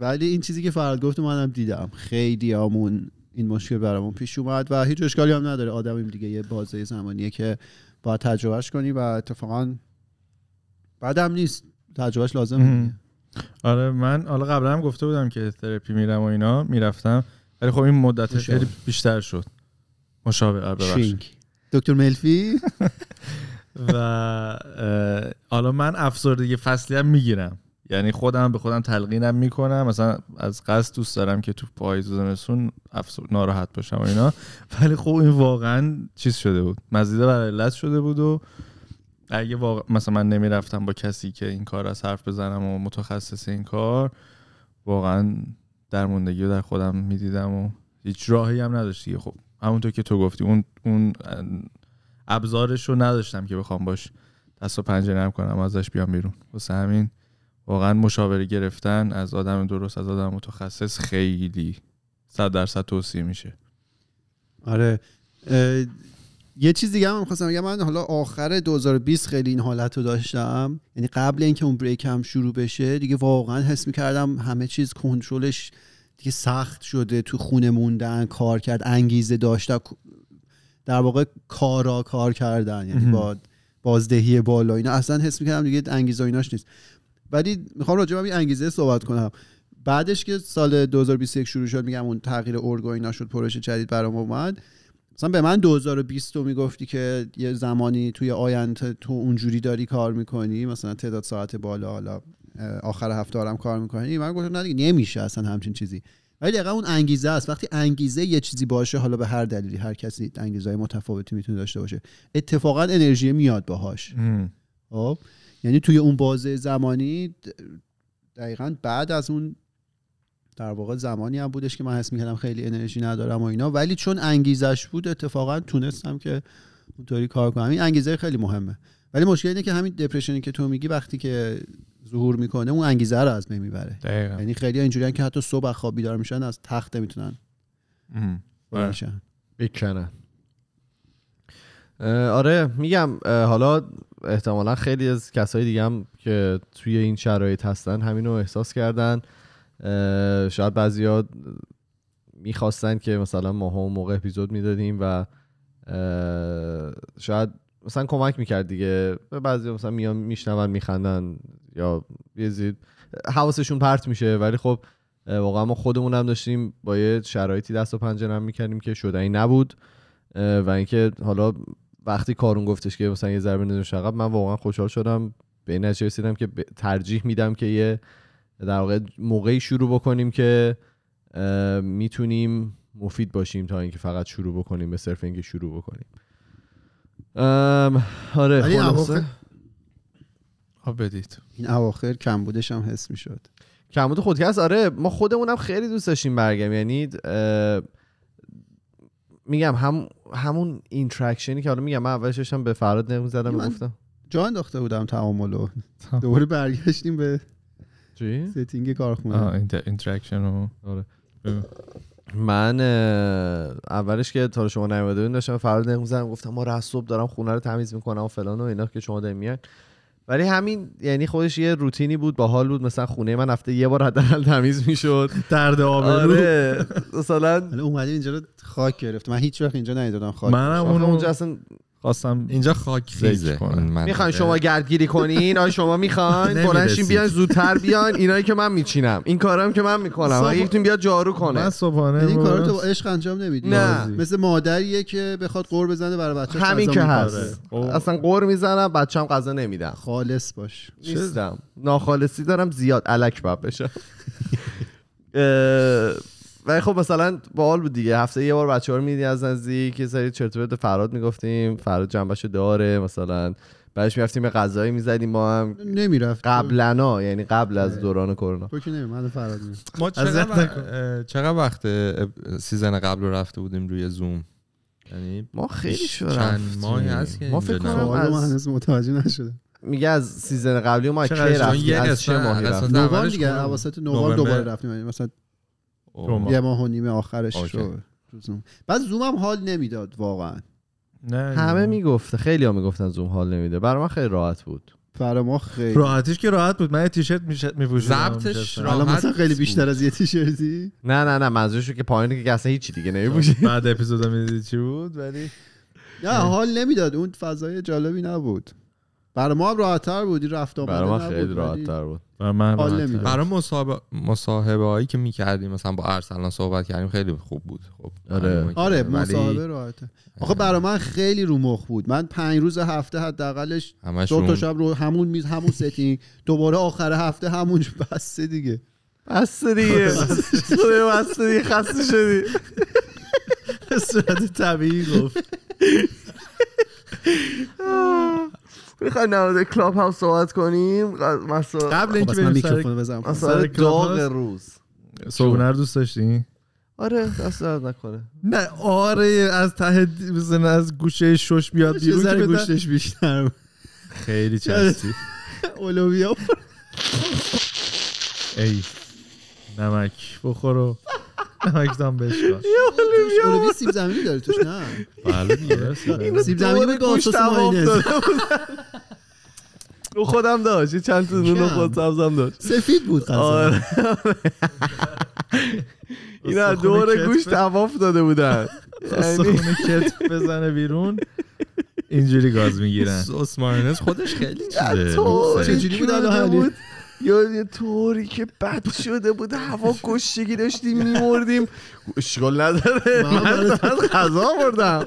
ولی این چیزی که فراد گفت منم دیدم خیلی آمون این مشکل برامون پیش اومد و هیچ اشکالی هم نداره آدمیم دیگه یه بازه زمانیه که باید تجربهش کنی و اتفاقا بعدم نیست تجربهش لازم آره من حالا قبلا هم گفته بودم که ترپی میرم و اینا میرفتم ولی خب این مدتش بیشتر شد مشابه آره، دکتر ملفی و حالا من افسردگی فصلی هم میگیرم یعنی خودم به خودم تلقینم میکنم مثلا از قصد دوست دارم که تو پای زمستون زمستون ناراحت باشم و اینا ولی خب این واقعا چیز شده بود مزیده برای علت شده بود و اگه واقع... مثلا من نمیرفتم با کسی که این کار از حرف بزنم و متخصص این کار واقعا در موندگی رو در خودم میدیدم و هیچ راهی هم نداشتی خب همونطور که تو گفتی اون اون ابزارش رو نداشتم که بخوام باش دست و پنجه نرم کنم ازش بیام بیرون واسه همین واقعا مشاوره گرفتن از آدم درست از آدم متخصص خیلی صد درصد توصیه میشه آره یه چیز دیگه هم میخواستم بگم من حالا آخر 2020 خیلی این حالت رو داشتم یعنی قبل اینکه اون بریک هم شروع بشه دیگه واقعا حس میکردم همه چیز کنترلش دیگه سخت شده تو خونه موندن کار کرد انگیزه داشت در واقع کارا کار کردن یعنی با بازدهی بالا اینا اصلا حس میکردم دیگه انگیزه ایناش نیست ولی میخوام راجع به انگیزه صحبت کنم بعدش که سال 2021 شروع شد میگم اون تغییر ارگ و اینا شد پروژه جدید برام اومد مثلا به من 2020 میگفتی که یه زمانی توی آینت تو اونجوری داری کار میکنی مثلا تعداد ساعت بالا حالا آخر هفته هم کار میکنی من گفتم نه دیگه نمیشه اصلا همچین چیزی ولی دقیقا اون انگیزه است وقتی انگیزه یه چیزی باشه حالا به هر دلیلی هر کسی انگیزه های متفاوتی میتونه داشته باشه اتفاقا انرژی میاد باهاش خب یعنی توی اون بازه زمانی دقیقا بعد از اون در واقع زمانی هم بودش که من حس میکردم خیلی انرژی ندارم و اینا ولی چون انگیزش بود اتفاقا تونستم که اونطوری کار کنم این انگیزه خیلی مهمه ولی مشکل اینه که همین دپرشنی که تو میگی وقتی که ظهور میکنه اون انگیزه رو از بین میبره یعنی خیلی اینجوریان که حتی صبح خواب بیدار میشن از تخت میتونن بکنن بله. آره میگم حالا احتمالا خیلی از کسای دیگه هم که توی این شرایط هستن همینو احساس کردن شاید بعضیا میخواستن که مثلا ما هم موقع اپیزود میدادیم و شاید مثلا کمک میکرد دیگه به بعضی مثلا میان میشنون میخندن یا یه زید حواسشون پرت میشه ولی خب واقعا ما خودمون هم داشتیم با یه شرایطی دست و پنجه نرم میکردیم که شدنی نبود و اینکه حالا وقتی کارون گفتش که مثلا یه ضربه نزدیم شقب من واقعا خوشحال شدم به این نتیجه رسیدم که ترجیح میدم که یه در واقع موقعی شروع بکنیم که میتونیم مفید باشیم تا اینکه فقط شروع بکنیم به صرف اینکه شروع بکنیم آره بدید این اواخر کمبودش هم حس میشد کمبود خودکست آره ما خودمونم خیلی دوست داشتیم برگم یعنی میگم هم همون اینتراکشنی که حالا میگم من اولش داشتم به فراد نمون زدم گفتم جا انداخته بودم و دوباره برگشتیم به چی کارخونه اینتراکشن آره من اولش که تا شما نمیده داشتم فراد نمون زدم گفتم ما رسوب دارم خونه رو تمیز میکنم و فلان و اینا که شما دارین میاد ولی همین یعنی خودش یه روتینی بود با حال بود مثلا خونه من هفته یه بار حداقل تمیز میشد درد آب آره مثلا اومدیم اینجا رو خاک گرفت من هیچ وقت اینجا نیدادم خاک منم اونجا اصلا خواستم اینجا خاک کنه میخوان شما گردگیری کنین آیا شما میخوان بلنشین بیان زودتر بیان اینایی که من میچینم این کارام که من میکنم صبح... یکتون بیاد جارو کنه من صبحانه این کارا تو عشق انجام نمیدی نه مثل مادریه که بخواد قور بزنه برای بچه همین که هست خب. اصلا قور میزنم بچه‌م غذا نمیدم خالص باش نیستم ناخالصی دارم زیاد الک باب بشه ولی خب مثلا باحال بود دیگه هفته یه بار بچه‌ها رو میدی از نزدیک یه سری چرت پرت فراد می‌گفتیم فراد جنبشو داره مثلا بعدش می‌رفتیم به غذایی میزدیم ما هم نمی‌رفت قبلا یعنی قبل از دوران کرونا تو که نمیمد فراد ما چقدر, وقت سیزن قبل رو رفته بودیم روی زوم یعنی ما خیلی شد چند ماهی هست که ما فکر کنم خب، از متوجه نشده میگه از سیزن قبلی ما کی رفتیم از چه ماهی رفتیم نوبال دیگه اواسط دوباره رفتیم یعنی مثلا یه ماه و نیم آخرش شد بعد زوم بعد زومم حال نمیداد واقعا نه همه میگفته خیلی ها میگفتن زوم حال نمیده برای من خیلی راحت بود برای ما خیلی راحتیش که راحت بود من یه تیشرت میپوشیدم ضبطش راحت مثلا خیلی بیشتر از یه تیشرتی نه نه نه منظورش که پایین که اصلا هیچی دیگه نمیپوشید بعد میدید چی بود ولی نه حال نمیداد اون فضای جالبی نبود برای ما هم راحت‌تر بودی رفت آمد برای من خیلی راحت‌تر بود برای من برای مصاحبه هایی که می‌کردیم مثلا با ارسلان صحبت کردیم خیلی خوب بود خب آره آره مصاحبه راحته آخه برای من خیلی رو مخ بود من پنج روز هفته حداقلش دو تا شب رو همون میز همون ستینگ دوباره آخر هفته همون بسته دیگه بسته دیگه بسته دیگه خسته شدی صورت طبیعی گفت میخوای در کلاب هاوس صحبت کنیم قبل اینکه خب، بریم میکروفون بذارم. سر داغ روز نر دوست داشتی آره دست درد نکنه نه آره از ته بزن از گوشه شش بیاد بیرون که گوشتش بیشتر خیلی آره. چستی اولویا ای نمک بخورو نمکدان یه حالی سیب زمینی داره توش نه بله سیب زمینی بود با آساس ماینز او خودم داشت چند تا نون خود سبزم داشت سفید بود آره اینا دور گوش تواف داده بودن سخونه یعنی کتف بزنه بیرون اینجوری گاز میگیرن سوس ماینز خودش خیلی چیزه چجوری بود الان یاد یه طوری که بد شده بود هوا کشتگی داشتیم میمردیم اشکال نداره من از غذا بردم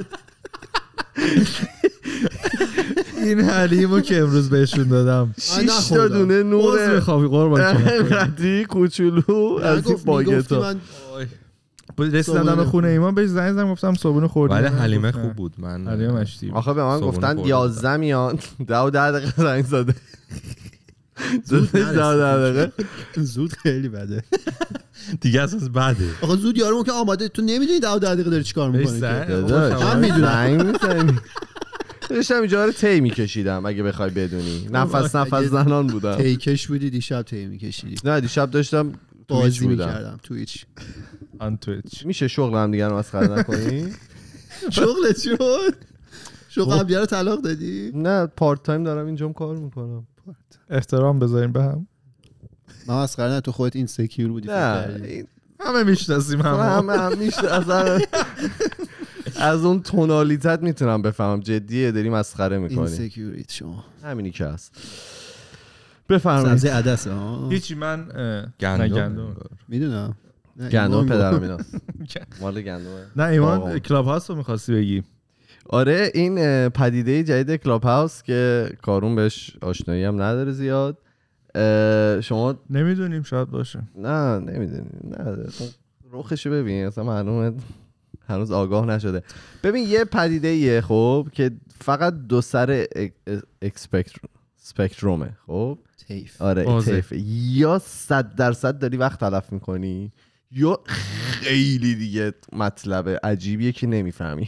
این حلیمو که امروز بهشون دادم شیش تا دونه نور میخوابی قربان قدی کوچولو از این باگتا رسیدم دم خونه ایمان بهش زنگ زدم گفتم صابون خوردیم ولی حلیمه خوب بود من حلیمه مشتی آخه به من گفتن 11 میان ده و ده دقیقه زنگ زده زود دقیقه زود خیلی بده دیگه اساس بده آقا زود یارمون که آماده تو نمیدونی 10 دقیقه داره چیکار میکنی من میدونم داشتم اینجا رو طی میکشیدم اگه بخوای بدونی نفس نفس زنان بودم کش بودی دیشب طی میکشیدی نه دیشب داشتم بازی میکردم تویچ آن میشه شغل هم دیگه از خرد نکنی چی بود؟ شغل هم خب. رو طلاق دادی نه پارت تایم دارم اینجام کار میکنم احترام بذاریم به هم ما از نه تو خودت این سکیور بودی نه همه میشناسیم همه همه هم از اون تونالیتت میتونم بفهمم جدیه داریم مسخره این سیکیوریت شما همینی که هست بفرمایید سبزی عدس ها هیچی من گندم میدونم گندم پدرم اینا مال گندم نه ایمان کلاب هاست رو میخواستی بگی آره این پدیده جدید کلاب هاوس که کارون بهش آشنایی هم نداره زیاد شما نمیدونیم شاید باشه نه نمیدونیم نه رو ببین اصلا معلومه هنوز آگاه نشده ببین یه پدیده یه خب که فقط دو سر اسپکترومه خب تیف آره تیف یا صد درصد داری وقت تلف میکنی یا خیلی دیگه مطلب عجیبیه که نمیفهمی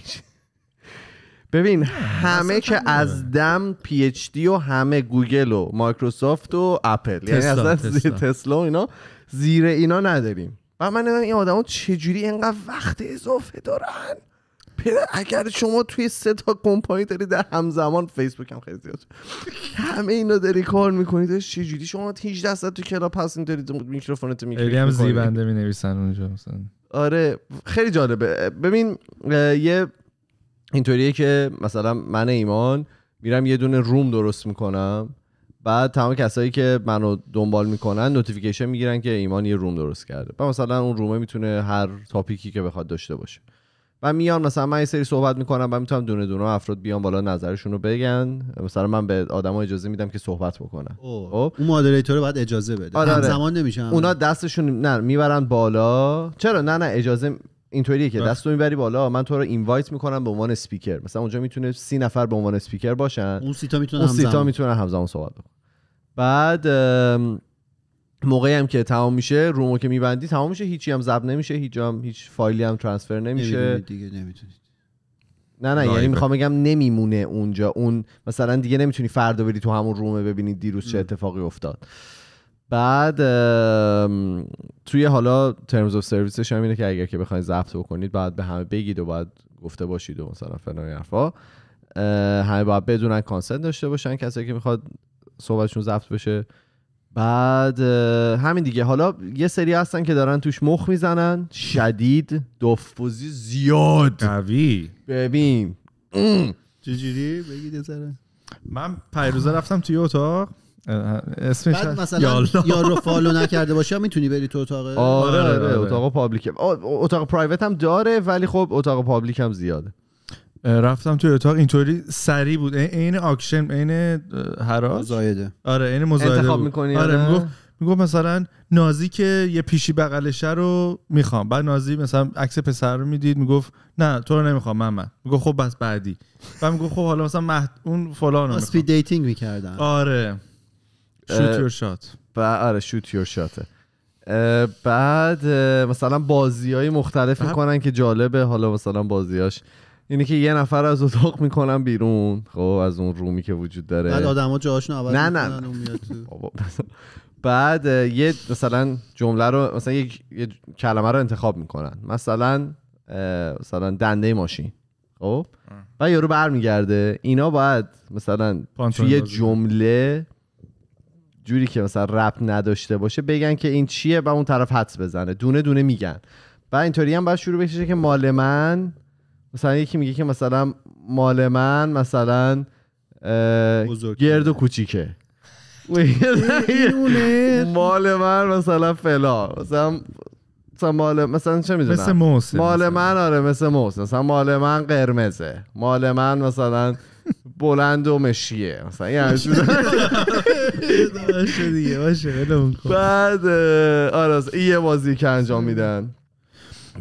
ببین همه که از دم پی اچ دی و همه گوگل و مایکروسافت و اپل یعنی زیر تسلا و اینا زیر اینا نداریم و من این آدما چجوری اینقدر وقت اضافه دارن اگر شما توی سه تا کمپانی داری در همزمان فیسبوک هم خیلی زیاد همه اینا داری کار میکنید چجوری شما 18 ساعت تو کلاب پس این دارید میکروفونتو خیلی هم زیبنده مینویسن اونجا آره خیلی جالبه ببین یه اینطوریه که مثلا من ایمان میرم یه دونه روم درست میکنم بعد تمام کسایی که منو دنبال میکنن نوتیفیکیشن میگیرن که ایمان یه روم درست کرده و مثلا اون رومه میتونه هر تاپیکی که بخواد داشته باشه و میان مثلا من یه سری صحبت میکنم و میتونم دونه دونه افراد بیان بالا نظرشون رو بگن مثلا من به آدما اجازه میدم که صحبت بکنن او. خب؟ اون باید اجازه بده آره. آره. زمان نمیشه اونا دستشون نه میبرن بالا چرا نه نه اجازه اینطوریه که بله. دست میبری بالا من تو رو اینوایت میکنم به عنوان اسپیکر مثلا اونجا میتونه سی نفر به عنوان اسپیکر باشن اون سیتا میتونه اون سیتا میتونه همزمان صحبت بکنه بعد موقعی هم که تمام میشه رومو که میبندی تمام میشه هیچی هم ضبط نمیشه هیچ هم هیچ فایلی هم ترانسفر نمیشه نه نه یعنی میخوام بگم نمیمونه اونجا اون مثلا دیگه نمیتونی فردا بری تو همون رومه ببینید دیروز چه بله. اتفاقی افتاد بعد توی حالا ترمز اف سرویسش اینه که اگر که بخواید ضبط بکنید باید به همه بگید و باید گفته باشید و مثلا فلان حرفا همه باید بدونن کانسنت داشته باشن کسایی که میخواد صحبتشون ضبط بشه بعد همین دیگه حالا یه سری هستن که دارن توش مخ میزنن شدید دفوزی زیاد قوی ببین چجوری بگید من پیروزه رفتم توی اتاق اسمش بعد مثلا یارو فالو نکرده باشه میتونی بری تو اتاق آره آره, آره، اتاق پابلیک اتاق پرایوت هم داره ولی خب اتاق پابلیک هم زیاده رفتم تو اتاق اینطوری سری بود عین آکشن عین هراس زایده آره عین مزایده انتخاب میکنی آره میگفت مثلا نازی که یه پیشی بغلشه رو میخوام بعد نازی مثلا عکس پسر رو میدید میگفت نه تو رو نمیخوام من من میگفت خب بس بعدی بعد میگفت خب حالا مثلا مهد... اون فلان رو دیتینگ آره شوت یور شات آره شوت یور شاته بعد مثلا بازی های مختلف میکنن که جالبه حالا مثلا بازیاش اینه که یه نفر از اتاق میکنن بیرون خب از اون رومی که وجود داره بعد آدم ها نه نه بعد یه مثلا جمله رو مثلا یه, کلمه رو انتخاب میکنن مثلا مثلا دنده ماشین خب و رو برمیگرده اینا باید مثلا توی یه جمله جوری که مثلا رپ نداشته باشه بگن که این چیه و اون طرف حدس بزنه دونه دونه میگن و اینطوری هم باید شروع بشه که مال من مثلا یکی میگه که مثلا مال من مثلا گرد و کوچیکه مال من مثلا فلا مثلا مثلا مال چه میدونم مثل موس مال من آره مثل موس مثلا مال من قرمزه مال من مثلا بلند و مشیه مثلا یه باشه دیگه باشه بعد آراز یه بازی که انجام میدن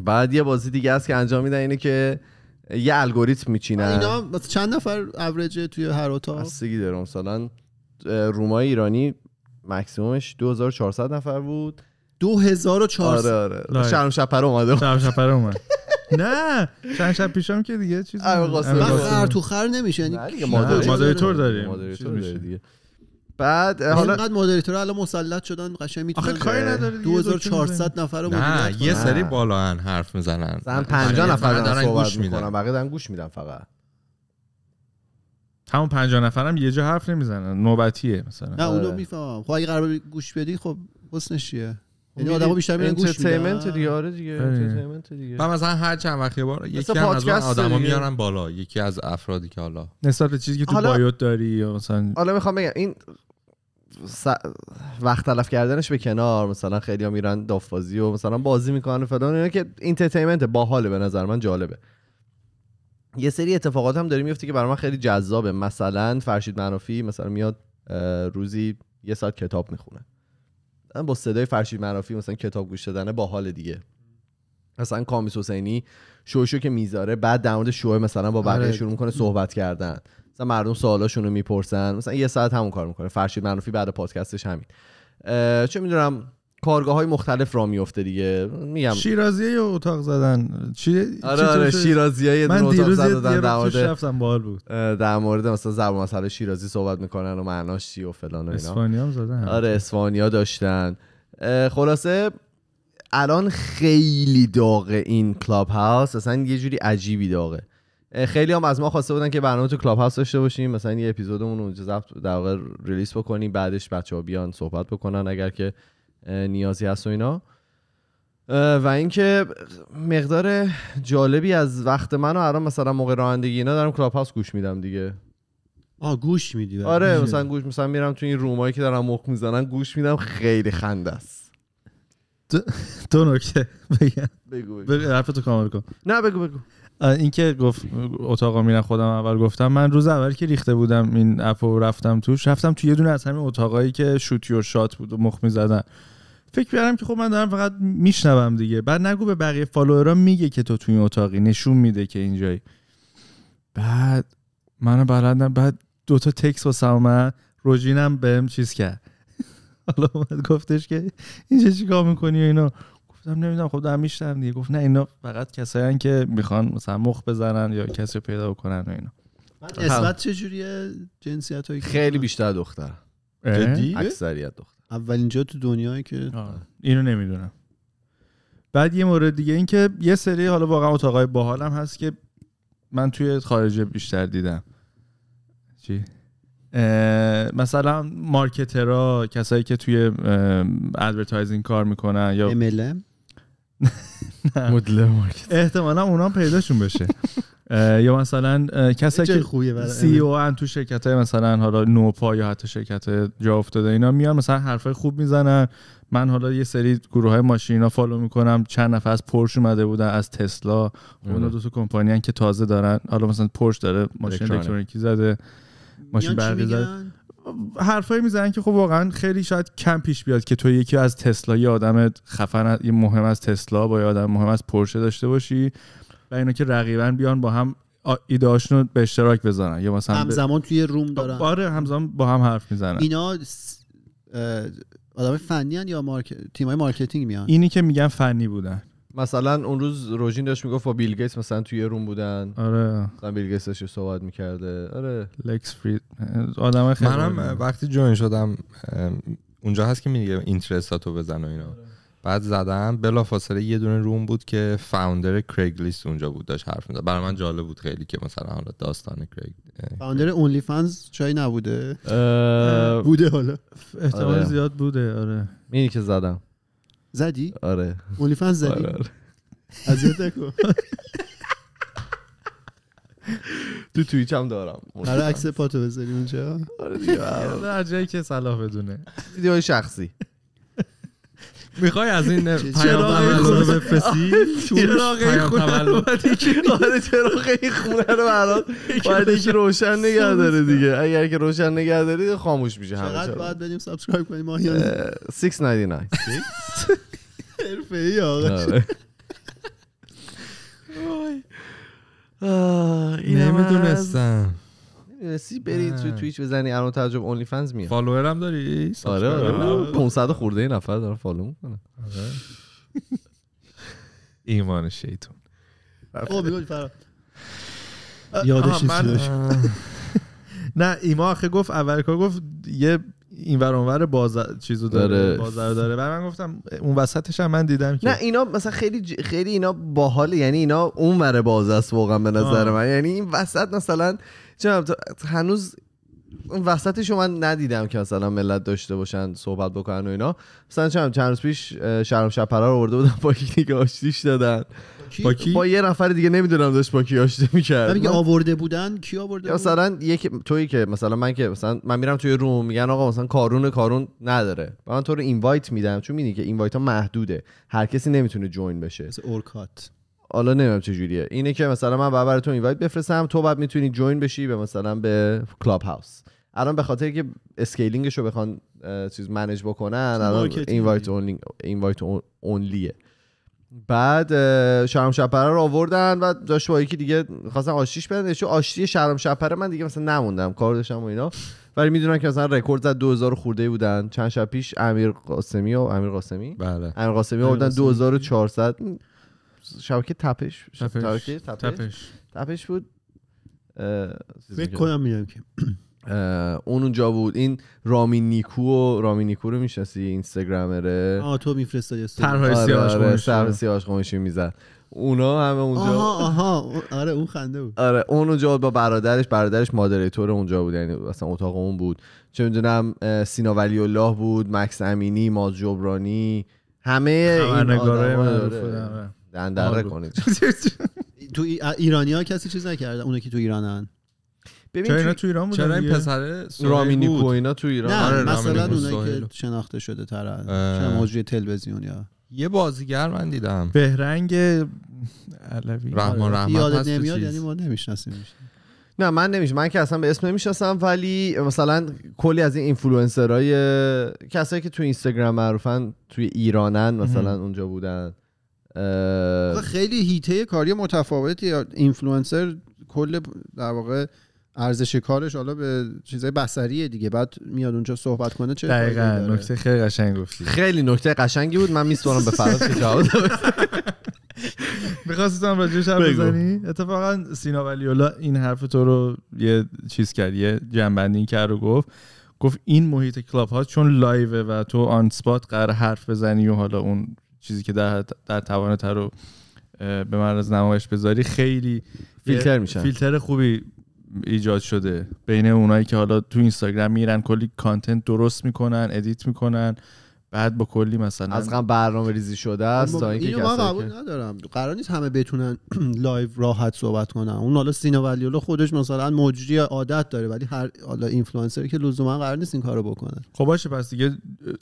بعد یه بازی دیگه است که انجام میدن اینه که یه الگوریتم میچینن اینا چند نفر اوریج توی هر اتاق بستگی داره مثلا رومای ایرانی مکسیمومش 2400 نفر بود 2400 آره آره شپره اومده شرم شپره اومد نه چند شب پیشم که دیگه چیزی آره خر تو خر نمیشه یعنی مادر تور داریم مادر تور دیگه بعد حالا اینقدر مودریتور الان مسلط شدن قشنگ میتونن آخه کاری نداره 2400 نفر رو نه یه سری بالا ان حرف میزنن مثلا 50 آره، نفر دارن گوش میدن بقیه دارن گوش میدن فقط همون 50 نفرم یه جا حرف نمیزنن نوبتیه مثلا نه اونو آره. میفهمم خب اگه قرار گوش بدی خب حسنش چیه یعنی آدمو بیشتر میان گوش میدن انترتینمنت دیگه انترتینمنت دیگه من مثلا هر چند وقت یه بار یکی از اون آدما میارن بالا یکی از افرادی که حالا نسبت به چیزی که تو بایوت داری یا مثلا حالا میخوام بگم این س... وقت تلف کردنش به کنار مثلا خیلی ها میرن دافبازی و مثلا بازی میکنن و فلان اینا که اینترتینمنت باحاله به نظر من جالبه یه سری اتفاقات هم داریم میفته که برای من خیلی جذابه مثلا فرشید منافی مثلا میاد روزی یه ساعت کتاب میخونه با صدای فرشید منافی مثلا کتاب گوش دادن باحال دیگه مثلا کامیس حسینی شوشو که میذاره بعد در مورد شو مثلا با بقیه آره. شروع میکنه صحبت کردن مثلا مردم سوالاشون رو میپرسن مثلا یه ساعت همون کار میکنه فرشید منوفی بعد پادکستش همین چه میدونم کارگاه های مختلف را میفته دیگه میگم شیرازیه اتاق زدن چی آره آره های من دیروز زدن در بود در مورد مثلا مثلا شیرازی صحبت میکنن و معناش چی و فلان و اینا اسپانیا زدن آره اسپانیا داشتن خلاصه الان خیلی داغه این کلاب هاوس اصلا یه جوری عجیبی داغه خیلی هم از ما خواسته بودن که برنامه تو کلاب هاوس داشته باشیم مثلا یه اپیزودمون اونجا ضبط در واقع ریلیس بکنیم بعدش بچه ها بیان صحبت بکنن اگر که نیازی هست و اینا و اینکه مقدار جالبی از وقت من و الان مثلا موقع رانندگی اینا دارم کلاب هاوس گوش میدم دیگه آ گوش میدی آره مثلا گوش مثلا میرم تو این رومایی که دارم مخ میزنن گوش میدم خیلی خنده است تو نکته بگو بگو حرفتو کامل نه بگو بگو اینکه گفت اتاقا میرن خودم اول گفتم من روز اول که ریخته بودم این اپو رفتم توش رفتم تو یه دونه از همین اتاقایی که شوتی و شات بود و مخ میزدن فکر بیارم که خب من دارم فقط میشنوم دیگه بعد نگو به بقیه فالوورا میگه که تو توی این اتاقی نشون میده که اینجایی بعد منو بلدم بعد دوتا تکس و سامه روژینم بهم چیز کرد حالا اومد گفتش که اینجا چیکار میکنی و اینا گفتم نمیدونم خب دارم میشتم دیگه گفت نه اینا فقط کسایی که میخوان مثلا مخ بزنن یا کسی رو پیدا بکنن و اینا نسبت چجوریه جنسیت هایی خیلی بیشتر دختر اکثریت دختر اولین جا تو دنیایی که اینو نمیدونم بعد یه مورد دیگه این که یه سری حالا واقعا اتاقای باحالم هست که من توی خارجه بیشتر دیدم چی مثلا مارکترا کسایی که توی ادورتایزینگ کار میکنن یا مدل مارکت احتمالا اونا پیداشون بشه یا مثلا کسایی که سی او ان تو شرکت های مثلا حالا نوپا یا حتی شرکت جا افتاده اینا میان مثلا حرفای خوب میزنن من حالا یه سری گروه های ماشینا فالو میکنم چند نفر از پرش اومده بودن از تسلا اون دو تا کمپانی که تازه دارن حالا مثلا پرش داره ماشین الکترونیکی زده ماشین برقی زده حرفایی میزنن که خب واقعا خیلی شاید کم پیش بیاد که تو یکی از تسلا یه آدم خفن یه مهم از تسلا با یه آدم مهم از پرشه داشته باشی و اینا که رقیبا بیان با هم ایدهاشون رو به اشتراک بذارن یا مثلا همزمان توی روم دارن آره همزمان با هم حرف میزنن اینا آدم فنی یا مارک... تیمای مارکتینگ میان اینی که میگن فنی بودن مثلا اون روز روژین داشت میگفت با بیل گیتس مثلا توی روم بودن آره مثلا بیل گیتس داشت صحبت میکرده آره لکس فرید آدم خیلی منم وقتی جوین شدم اونجا هست که میگه اینترستاتو بزن و اینا آره. بعد زدم بلافاصله یه دونه روم بود که فاوندر کریگلیست اونجا بود داشت حرف میزد برای من جالب بود خیلی که مثلا حالا داستان کریگ. فاوندر اونلی فنز چای نبوده بوده حالا احتمال آره. زیاد بوده آره اینی که زدم زدی آره اونلی آره، فنز زدی آره, آره. اذیت نکن تو تویچ هم دارم آره عکس پاتو بذاری اونجا آره دیگه هر جایی که صلاح بدونه ویدیوهای شخصی میخوای از این پیام تولد بفرستی چراغ خونه رو آره چراغ این خونه رو برات باید یکی روشن نگه داره دیگه اگر که روشن نگه داری خاموش میشه همه چقدر باید بریم سابسکرایب کنیم آهیان 699 حرفه ای آقا نمیدونستم نمیدونستی بری توی تویچ بزنی الان ترجمه اونلی فنز میاد فالوور هم داری آره آره 500 خورده این نفر دارم فالو میکنم ایمان شیطون یادش نه ایمان آخه گفت اول کار گفت یه این ور اونور باز چیزو داره آره. بازار داره و من گفتم اون وسطش هم من دیدم که نه اینا مثلا خیلی خیلی اینا باحال یعنی اینا اون ور باز است واقعا به نظر من یعنی این وسط مثلا چه هنوز وسطش من ندیدم که مثلا ملت داشته باشن صحبت بکنن و اینا مثلا چند چند روز پیش شرم شپرا رو آورده بودن با دیگه آشتیش دادن با, کی؟ یه نفر دیگه نمیدونم داشت با کی آشتی میکرد میگه آورده بودن کی آورده مثلا یک تویی که مثلا من که مثلا من میرم توی روم میگن آقا مثلا کارون کارون نداره من تو رو اینوایت میدم چون میدونی که اینوایت ها محدوده هر کسی نمیتونه جوین بشه اورکات حالا نمیدونم چه اینه که مثلا من بعد براتون اینوایت بفرستم تو بعد میتونی جوین بشی به مثلا به کلاب هاوس الان به خاطر که اسکیلینگش رو بخوان چیز منیج بکنن الان اینوایت اونلی اینوایت اونلیه بعد شرم شپره رو آوردن و داشت با یکی دیگه خواستن آشتیش بدن چون آشتی شرم شپره من دیگه مثلا نموندم کار داشتم و اینا ولی میدونن که مثلا رکورد زد 2000 خورده بودن چند شب پیش امیر قاسمی و امیر قاسمی بله امیر قاسمی آوردن 2400 شبکه تپش تپش تپش, بود فکر که اون اونجا بود این رامین نیکو و رامی نیکو رو میشناسی اینستاگرامره آ تو میفرستای طرحهای سیاوش میزد اونا همه اونجا آها آره اون خنده بود آره اون اونجا با برادرش برادرش مادریتور اونجا بود یعنی مثلا اتاق اون بود چه میدونم سینا ولی الله بود مکس امینی ماز جبرانی همه این آدم دندره کنید تو ایرانی ها کسی چیز نکرده اونه که تو ایرانن ببین چرا تو ایران بودن چرا این پسر رامینی کو اینا تو ایران نه آره، مثلا اونایی که شناخته شده تره چه موجود تلویزیون یا یه بازیگر من دیدم بهرنگ علوی رحمان آره. رحمت یادت نمیاد یعنی ما نمیشناسیم نه من نمیشه من که اصلا به اسم نمیشناسم ولی مثلا کلی از این اینفلوئنسرای کسایی که تو اینستاگرام معروفن توی ایرانن مثلا اونجا بودن خیلی هیته کاری متفاوتی اینفلوئنسر کل در واقع ارزش کارش حالا به چیزای بصری دیگه بعد میاد اونجا صحبت کنه چه نکته خیلی قشنگ گفتی خیلی نکته قشنگی بود من میسپارم به فراز که جواب میخواستم راجع حرف بزنی اتفاقا سینا ولیولا این حرف تو رو یه چیز کرد یه جنبندین کرد و گفت گفت این محیط کلاب ها چون لایوه و تو آن سپات قرار حرف بزنی و حالا اون چیزی که در در تر رو به از نمایش بذاری خیلی فیلتر میشن فیلتر خوبی ایجاد شده بین اونایی که حالا تو اینستاگرام میرن کلی کانتنت درست میکنن ادیت میکنن بعد با کلی مثلا از قبل برنامه ریزی شده است تا من قبول ندارم قرار نیست همه بتونن لایو راحت صحبت کنن اون حالا سینا ولیولو خودش مثلا موجودی عادت داره ولی هر حالا اینفلوئنسری که لزوما قرار نیست این کارو بکنن خب باشه پس دیگه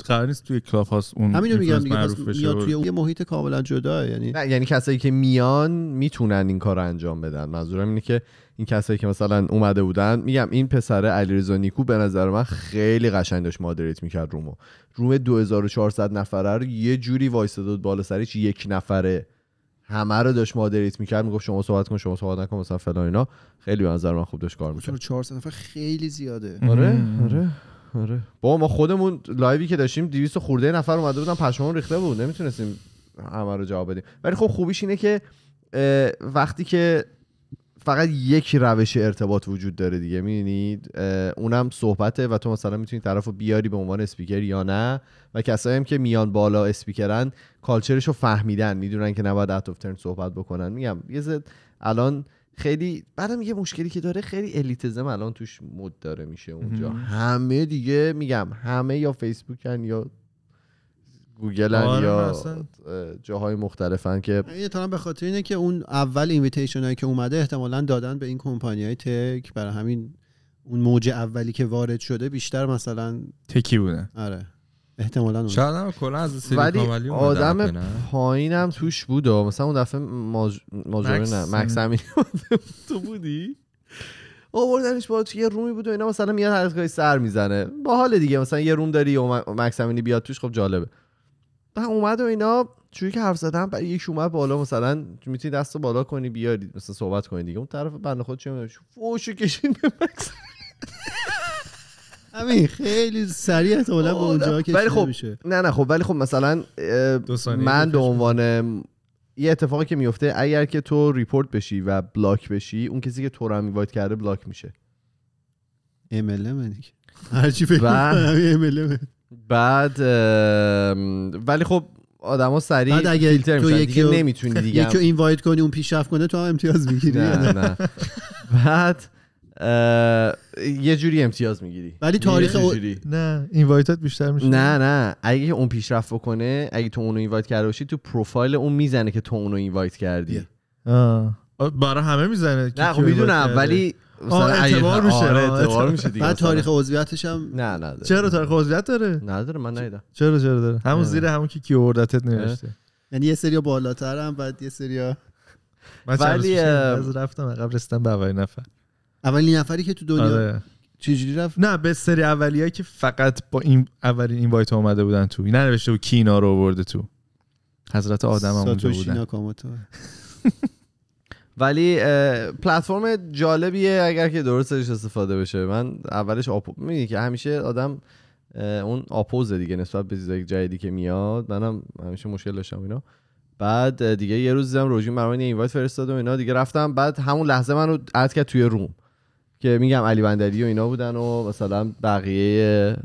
قرار نیست توی کلاف هاست اون همینو میگم دیگه توی یه محیط کاملا جدا یعنی نه یعنی کسایی که میان میتونن این کار انجام بدن منظورم اینه که این کسایی که مثلا اومده بودن میگم این پسر علیرضا نیکو به نظر من خیلی قشنگ داشت مادریت میکرد رومو روم 2400 نفره رو یه جوری وایس داد بالا سرش یک نفره همه رو داشت مادریت میکرد میگفت شما صحبت کن شما صحبت نکن مثلا فلان اینا خیلی به نظر من خوب داشت کار میکرد 400 نفر خیلی زیاده آره آره آره با ما خودمون لایوی که داشتیم 200 خورده نفر اومده بودن پشمون ریخته بود نمیتونستیم همه رو جواب بدیم ولی خب خوبیش اینه که وقتی که فقط یک روش ارتباط وجود داره دیگه میدونید اونم صحبته و تو مثلا میتونی طرف رو بیاری به عنوان اسپیکر یا نه و کسایی هم که میان بالا اسپیکرن کالچرش رو فهمیدن میدونن که نباید ات اف ترن صحبت بکنن میگم یه زد الان خیلی بعدم یه مشکلی که داره خیلی الیتزم الان توش مد داره میشه اونجا همه دیگه میگم همه یا فیسبوکن یا گوگل آره یا جاهای مختلفن که هم به خاطر اینه که اون اول اینویتیشن هایی که اومده احتمالا دادن به این کمپانی های تک برای همین اون موج اولی که وارد شده بیشتر مثلا تکی بوده آره احتمالا اون شاید هم کلا از ولی آدم هم توش بوده مثلا اون دفعه ماج... ماجوری نه مکس همین تو بودی آوردنش با یه رومی بود و اینا مثلا میاد هر سر میزنه با حال دیگه مثلا یه روم داری و بیاد توش خب جالبه من اومد و اینا چوری که حرف زدم برای یک اومد بالا مثلا میتونی دست بالا کنی بیاری مثلا صحبت کنی دیگه اون طرف بنده خود چه فوشو کشید به مکس همین خیلی سریع احتمالا به اونجا آره. ولی خب میشه. نه نه خب ولی خب مثلا من به عنوان یه اتفاقی که میفته اگر که تو ریپورت بشی و بلاک بشی اون کسی که تو رو هم کرده بلاک میشه منی دیگه هرچی فکر بعد ولی خب آدما سریع بعد اگه فیلتر تو یکی دیگه نمیتونی دیگه یکی اینوایت کنی اون پیشرفت کنه تو هم امتیاز میگیری نه نه بعد یه جوری امتیاز میگیری ولی تاریخ نه اینوایتات بیشتر میشه نه نه اگه اون پیشرفت بکنه اگه تو اونو اینوایت کرده باشی تو پروفایل اون میزنه که تو اونو اینوایت کردی برای همه میزنه نه خب میدونم ولی اعتبار میشه آره اعتبار میشه دیگه بعد تاریخ عضویتش هم نه نداره چرا تاریخ عضویت داره نداره من ندیدم چرا چرا داره همون زیر همون که اوردتت نوشته یعنی یه سری هم بعد یه سری ولی از رفتم عقب رستم به اولی نفر اولین نفری که تو دنیا آره. چجوری رفت نه به سری اولیایی که فقط با این اولین وایت اومده بودن تو نوشته بود کی اینا رو آورده تو حضرت آدم هم اونجا بودن ولی پلتفرم جالبیه اگر که درستش استفاده بشه من اولش آپو که همیشه آدم اون آپوز دیگه نسبت به چیزای جدیدی که میاد منم همیشه مشکل داشتم اینا بعد دیگه یه روز دیدم روژین مرمانی اینوایت فرستاد و اینا دیگه رفتم بعد همون لحظه منو اد کرد توی روم که میگم علی بندری و اینا بودن و مثلا بقیه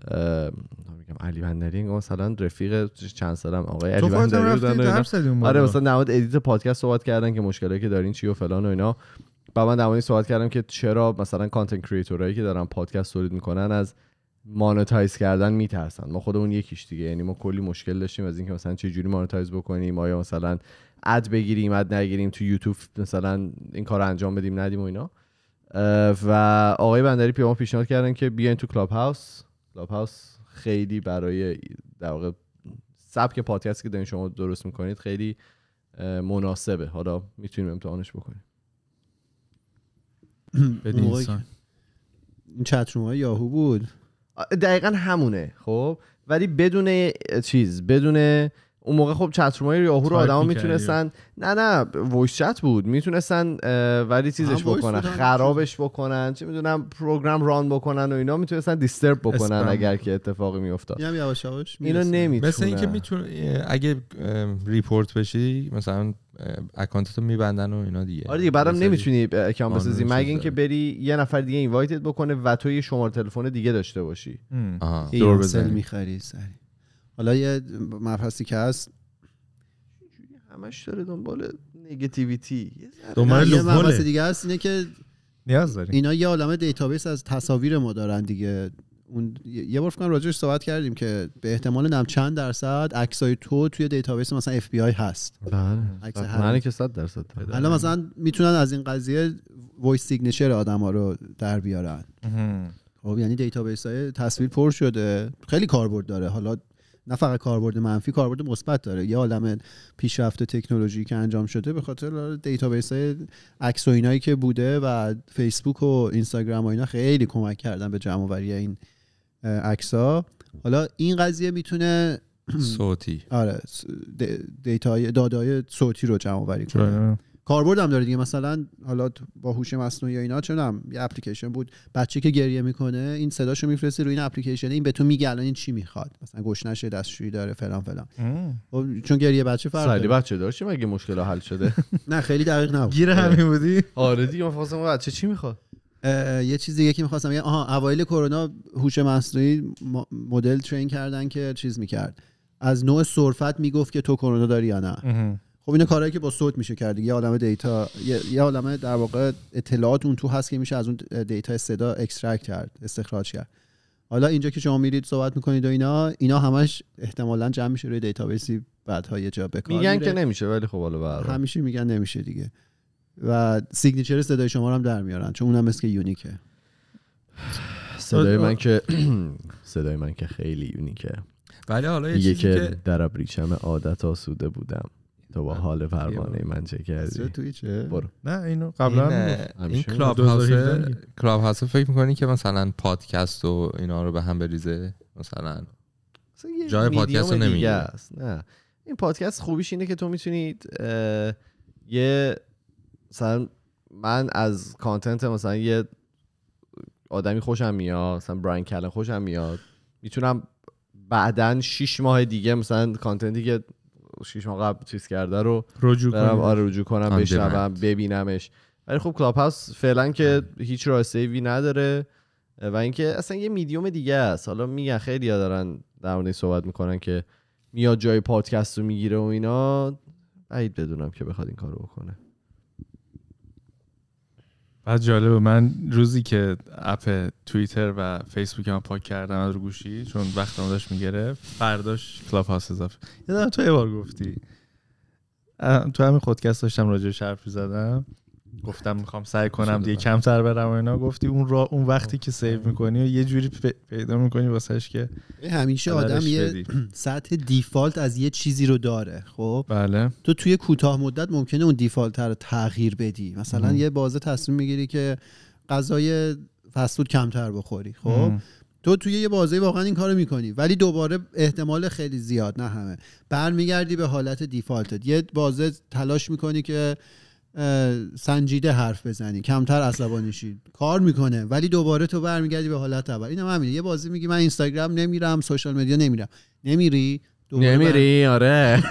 علی بندری مثلا رفیق چند سالم آقای علی بندری آره مثلا نماد ادیت پادکست صحبت کردن که مشکلی که دارین چی و فلان و اینا بعد من در صحبت کردم که چرا مثلا کانتنت کریتورایی که دارن پادکست تولید میکنن از مانتایز کردن میترسن ما خودمون یکیش دیگه یعنی ما کلی مشکل داشتیم از اینکه مثلا چه جوری مانتایز بکنیم آیا مثلا اد بگیریم اد نگیریم تو یوتیوب مثلا این کار انجام بدیم ندیم و اینا و آقای بندری پیام پیشنهاد کردن که بیاین تو کلاب هاوس کلاب هاوس خیلی برای در واقع سبک پادکستی که دارین شما درست میکنید خیلی مناسبه حالا میتونیم امتحانش بکنیم این های یاهو بود دقیقا همونه خب ولی بدون چیز بدون اون موقع خب چترومای یاهو رو آدما میتونستن نه نه وایس چت بود میتونستن ولی چیزش بکنن خرابش بکنن چه میدونم پروگرام ران بکنن و اینا میتونستن دیسترب بکنن اگر که اتفاقی میافتاد اینم یواش یواش اینو نمیتونه مثل اینکه میتونه اگه ریپورت بشی مثلا اکانتتو میبندن و اینا دیگه آره دیگه بعدم نمیتونی اکانت بسازی مگه اینکه بری یه نفر دیگه اینوایتت بکنه و تو یه شماره تلفن دیگه داشته باشی دور یعنی میخری سری حالا یه مبحثی که هست همش داره دنبال نگتیویتی دنبال یه مبحث دیگه هست اینه که نیاز داریم اینا یه عالمه دیتابیس از تصاویر ما دارن دیگه اون یه بار فکر راجعش صحبت کردیم که به احتمال نم چند درصد عکسای تو توی دیتابیس مثلا اف بی آی هست بله که 100 درصد حالا مثلا میتونن از این قضیه وایس آدم آدما رو در بیارن خب یعنی دیتابیس های تصویر پر شده خیلی کاربرد داره حالا نه فقط کاربرد منفی کاربرد مثبت داره یه عالم پیشرفت تکنولوژی که انجام شده به خاطر دیتابیس های عکس و اینایی که بوده و فیسبوک و اینستاگرام و اینا خیلی کمک کردن به جمع آوری این ها حالا این قضیه میتونه صوتی آره دیتای دادای صوتی رو جمع آوری کنه کاربرد هم داره دیگه مثلا حالا با هوش مصنوعی یا اینا نم یه اپلیکیشن بود بچه که گریه میکنه این صداشو میفرستی روی این اپلیکیشن این به تو میگه الان این چی میخواد مثلا گشنشه دستشویی داره فلان فلان خب، چون گریه بچه فرق سری بچه چه مگه مشکل حل شده نه خیلی دقیق نبود گیر همین آره. بودی آره دیگه من بچه چی میخواد یه چیز دیگه که میخواستم آها اوایل کرونا هوش مصنوعی مدل ترین کردن که چیز میکرد از نوع سرفت میگفت که تو کرونا داری یا نه خب اینا کارهایی که با صوت میشه کرد یه عالمه دیتا یه عالمه در واقع اطلاعات اون تو هست که میشه از اون دیتا صدا اکسترکت کرد استخراج کرد حالا اینجا که شما میرید صحبت میکنید و اینا اینا همش احتمالا جمع میشه روی دیتابیسی بعد یه جا بکار میگن که نمیشه ولی خب حالا همیشه میگن نمیشه دیگه و سیگنیچر صدای شما رو هم در میارن چون اونم مثل یونیکه صدای من که صدای من که خیلی یونیکه ولی حالا یه چیزی که در عادت آسوده بودم تو با حال پروانه من چه کردی تو برو نه اینو قبلا این, کلاب هاوس کلاب هاوس فکر میکنی که مثلا پادکست و اینا رو به هم بریزه مثلا جای پادکست رو نمیگه نه این پادکست خوبیش اینه که تو میتونید یه مثلا من از کانتنت مثلا یه آدمی خوشم میاد مثلا براین کلن خوشم میاد میتونم بعدن شیش ماه دیگه مثلا کانتنتی که شیش ماه قبل چیز کرده رو رجوع کنم آره رجوع کنم بشنوم ببینمش ولی خب کلاب هاوس فعلا که هیچ راه سیوی نداره و اینکه اصلا یه میدیوم دیگه است حالا میگن خیلی ها دارن در مورد صحبت میکنن که میاد جای پادکست رو میگیره و اینا عید بدونم که بخواد این کارو بکنه بعد جالبه من روزی که اپ توییتر و فیسبوک هم پاک کردم رو گوشی چون وقتم داشت میگرفت فرداش کلاب هاست اضافه یادم تو یه بار گفتی تو همین خودکست داشتم راجع حرف زدم گفتم میخوام سعی کنم دیگه کمتر برم و اینا گفتی اون را اون وقتی که سیو آره. میکنی و یه جوری پیدا میکنی واسهش که همیشه آدم یه سطح دیفالت از یه چیزی رو داره خب بله تو توی کوتاه مدت ممکنه اون دیفالت رو تغییر بدی مثلا یه بازه تصمیم میگیری که غذای فسفود کمتر بخوری خب تو توی یه بازه واقعا این کارو میکنی ولی دوباره احتمال خیلی زیاد نه همه برمیگردی به حالت دیفالتت یه بازه تلاش میکنی که سنجیده حرف بزنی کمتر عصبانی شید کار میکنه ولی دوباره تو برمیگردی به حالت اول اینم همینه یه بازی میگی من اینستاگرام نمیرم سوشال مدیا نمیرم نمیری نمیری آره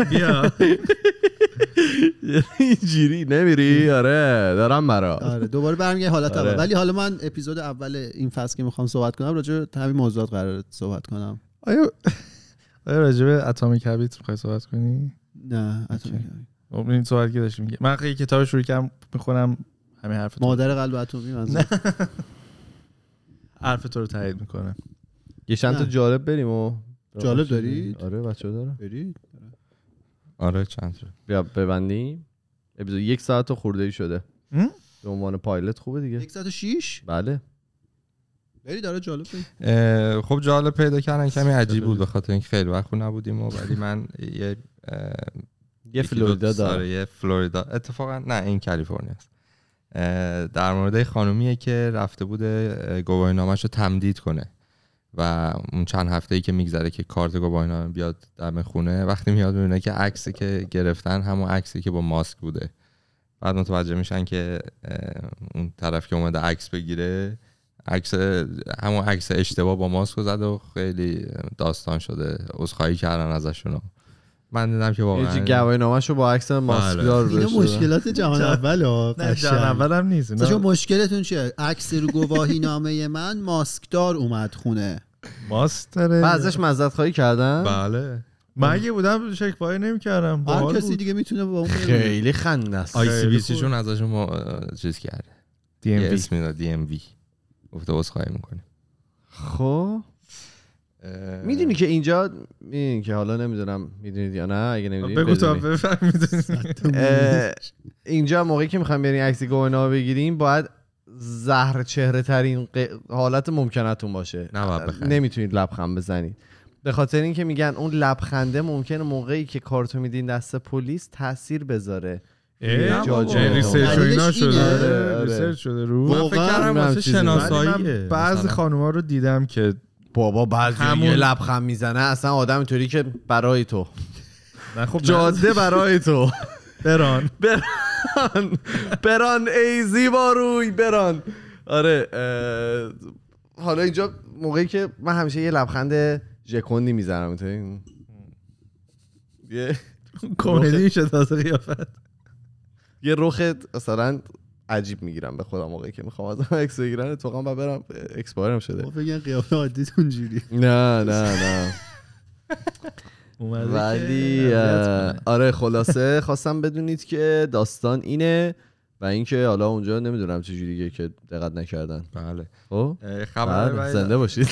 نمیری آره دارم برا آره دوباره برمیگردی حالت اول آره. ولی حالا من اپیزود اول این فصل که میخوام صحبت کنم راجع همین موضوعات قرار صحبت کنم آیا آیا راجع به اتمی کبیت صحبت کنی نه اتمی خب، این صحبت که داشتیم میگه من خیلی کتاب شروع کردم میخونم همین حرف تو مادر قلب اتمی من حرف تو رو تایید میکنه یه چند تا جالب بریم و جالب دارید آره بچه داره برید آره چند تا بیا ببندیم اپیزود یک ساعت خورده ای شده به عنوان پایلت خوبه دیگه یک ساعت و شیش بله بری داره جالب خب جالب پیدا کردن کمی عجیب بود به خاطر اینکه خیلی وقت نبودیم و ولی من یه یه فلوریدا داره فلوریدا اتفاقا نه این کالیفرنیا است در مورد خانومیه که رفته بوده گواهینامهش رو تمدید کنه و اون چند هفته ای که میگذره که کارت گواهینامه بیاد دم خونه وقتی میاد میبینه که عکسی که گرفتن همون عکسی که با ماسک بوده بعد متوجه میشن که اون طرف که اومده عکس بگیره عکس همون عکس اشتباه با ماسک زده و خیلی داستان شده عذرخواهی کردن ازشون من دیدم که واقعا گواهی نامش رو با عکس ماسکدار بله. اینو مشکلات جهان اول ها نه جهان اول هم نیست خب، چون مشکلتون چیه عکس رو گواهی نامه من ماسکدار اومد خونه ماسک داره ازش مزد خواهی کردن بله من اگه بودم شک پای نمی‌کردم هر کسی دیگه میتونه با اون خیلی خنده است آی سی بی سی چون ازش ما چیز کرده دی ام وی اسم دی ام وی گفته خواهی خب میدونی که اینجا میدونی که حالا نمیدونم میدونید یا نه اگه نمیدونید بگو تا اینجا موقعی که میخوام بریم عکس گوینا بگیریم باید زهر چهره ترین حالت ممکنتون باشه نمیتونید لبخند بزنید به خاطر اینکه میگن اون لبخنده ممکنه موقعی که کارتو میدین دست پلیس تاثیر بذاره ریسرچ آره. اینا شده آره، آره. شده رو فکر کردم بعضی خانوما رو دیدم که بابا بعضی همون... یه لبخند میزنه اصلا آدم اینطوری که برای تو خب جاده برای تو بران بران بران ای زیبا روی بران آره حالا اینجا موقعی که من همیشه یه لبخند ژکندی میزنم اینطوری یه کمدی شد از یه روخت اصلا عجیب میگیرم به خودم موقعی که میخوام از اکس بگیرم اتفاقا با برم اکسپایرم شده خب بگن قیافه تون جوری نه نه نه ولی آره خلاصه خواستم بدونید که داستان اینه و اینکه حالا اونجا نمیدونم چه جوریه که دقت نکردن بله خب؟ خبر بله، زنده باشید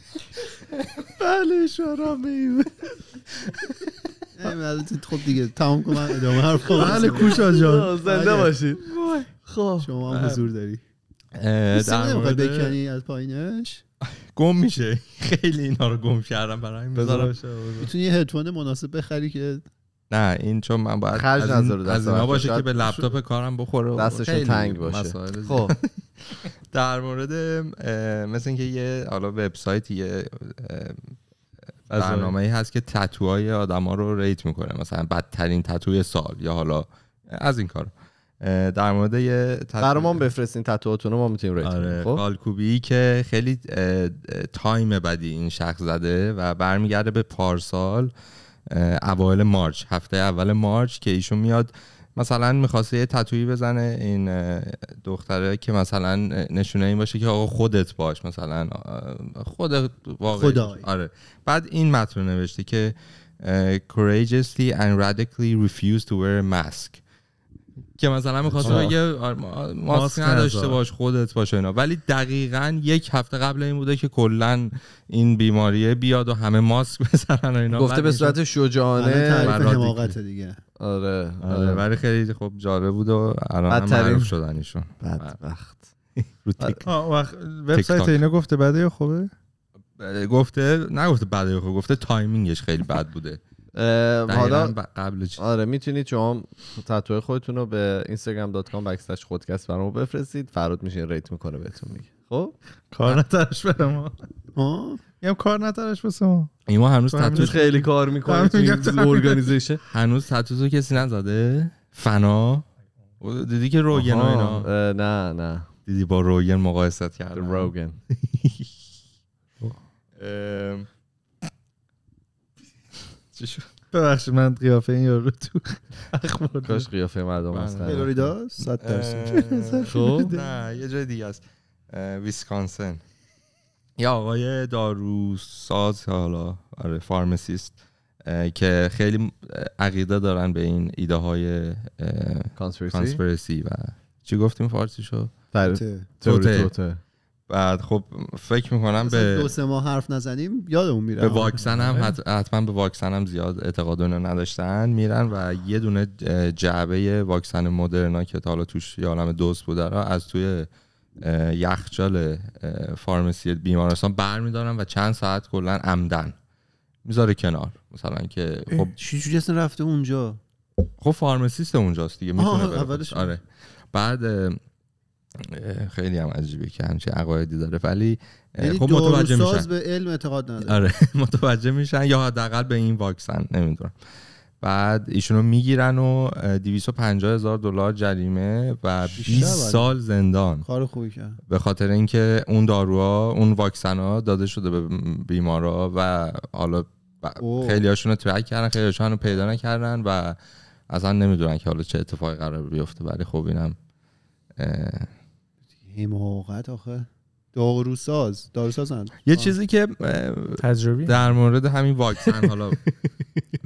بله شارا خب خود دیگه تمام کن ادامه حرف بله کوشا جان بله. زنده بله. باشید خب شما هم بله. حضور داری نمیخواد بکنی از پایینش گم میشه خیلی اینا رو گم کردم برای بذارم میتونی یه هدفون مناسب بخری که نه این چون من باید خرج از, از اینا باشه که به لپتاپ کارم بخوره دستش تنگ باشه خب در مورد مثل اینکه یه حالا وبسایت یه برنامه ای هست که تتوهای آدما رو ریت میکنه مثلا بدترین تتوی سال یا حالا از این کار در مورد یه بفرستین تتوهاتون رو ما میتونیم ریت آره خب؟ کالکوبی که خیلی تایم بدی این شخص زده و برمیگرده به پارسال اوایل مارچ هفته اول مارچ که ایشون میاد مثلا میخواسته یه تطویی بزنه این دختره که مثلا نشونه این باشه که آقا خودت باش مثلا خود واقعی خدای. آره بعد این متن نوشته که courageously and radically refuse to wear a mask که مثلا میخواست بگه آره، ماسک نداشته باش خودت باش اینا ولی دقیقا یک هفته قبل این بوده که کلا این بیماریه بیاد و همه ماسک بزنن اینا گفته به صورت شجاعانه دیگه آره،, آره آره ولی خیلی خب جالب بود و الان هم معروف شدن ایشون بدبخت رو وبسایت اینا گفته بده یا خوبه گفته نگفته بده یا خوبه گفته تایمینگش خیلی بد بوده حالا قبل آره میتونید شما تتو خودتون رو به کام بکستش خودکست برام بفرستید فراد میشه ریت میکنه بهتون میگه خب کار نترش بره ما میگم کار نترش واسه ما ایما هنوز تتو خیلی کار میکنه تو ارگانیزیشن هنوز تتو تو کسی نزده فنا دیدی که روگن اینا نه نه دیدی با روگن مقایست کرد روگن چی شد ببخشید من قیافه این یارو تو اخبار کاش قیافه مردم هست فلوریدا 100 درصد نه یه جای دیگه است ویسکانسن یا آقای ساز حالا آره فارماسیست که خیلی عقیده دارن به این ایده های کانسپیرسی و چی گفتیم فارسی شو توته بعد خب فکر میکنم به دو سه ماه حرف نزنیم یادمون میره به واکسن هم آره. حتما به واکسن هم زیاد اعتقاد رو نداشتن میرن و یه دونه جعبه واکسن مدرنا که تا حالا توش یه عالم دوز بوده را از توی یخچال فارمسی بیمارستان برمیدارن و چند ساعت کلا عمدن میذاره کنار مثلا که خب چی جوری رفته اونجا خب فارمسیست اونجاست دیگه میتونه آره بعد خیلی هم عجیبه که همچه عقایدی داره ولی خب متوجه میشن به علم اعتقاد نداره آره متوجه میشن یا حداقل به این واکسن نمیدونم بعد ایشونو میگیرن و 250 هزار دلار جریمه و 20 سال زندان کار خوبی کرد به خاطر اینکه اون داروها اون واکسن ها داده شده به بیمارا و حالا خیلی هاشون رو کردن خیلی پیدا نکردن و اصلا نمیدونن که حالا چه اتفاقی قرار بیفته ولی خب اینم حماقت آخه داروساز داروساز هم. یه چیزی که تجربی در مورد همین واکسن حالا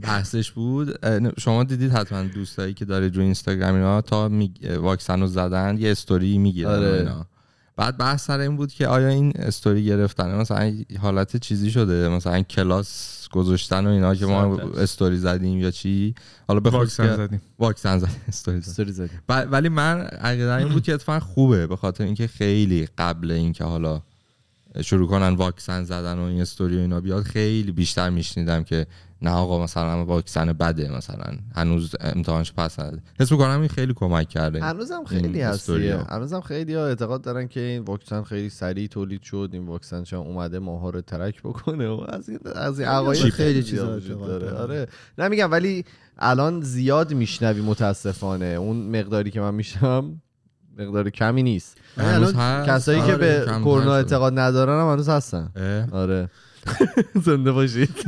بحثش بود شما دیدید حتما دوستایی که داره جو اینستاگرام اینا تا واکسن رو زدن یه استوری میگیرن آره. بعد بحث سر این بود که آیا این استوری گرفتن مثلا حالت چیزی شده مثلا کلاس گذاشتن و اینا که ما استوری زدیم یا چی حالا به واکسن زدیم واکسن زدیم استوری زدیم, ولی من عقیده این بود که اتفاقا خوبه به خاطر اینکه خیلی قبل اینکه حالا شروع کنن واکسن زدن و این استوری و اینا بیاد خیلی بیشتر میشنیدم که نه آقا مثلا واکسن بده مثلا هنوز امتحانش پس نده حس میکنم این خیلی کمک کرده هنوزم خیلی هستیه هنوزم خیلی ها اعتقاد دارن که این واکسن خیلی سریع تولید شد این واکسن چون اومده ماها رو ترک بکنه و از این از این خیلی چیزا وجود داره آره, آره. نمیگم ولی الان زیاد میشنوی متاسفانه اون مقداری که من میشم مقدار کمی نیست کسایی که آره، به کرونا اعتقاد ندارن هم هنوز هستن آره زنده باشید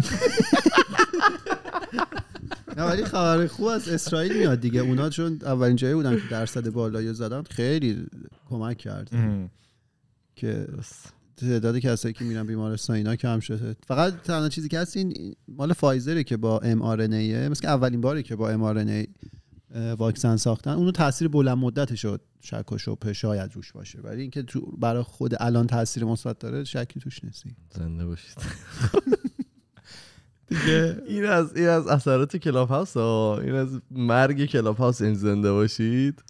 نه ولی خبر خوب از اسرائیل میاد دیگه اونا چون اولین جایی بودن که درصد بالایی زدن خیلی کمک کرد که تعداد کسایی که میرن بیمارستان اینا کم شده فقط تنها چیزی که هست این مال فایزره که با ام آر مثل اولین باری که با ام واکسن ساختن اونو تاثیر بلند مدت شد شک و شبهه شاید روش باشه ولی اینکه تو برای خود الان تاثیر مثبت داره شکی توش نیست زنده باشید دیگه این از این از اثرات کلاب هاوس ها این از مرگ کلاب هاوس این زنده باشید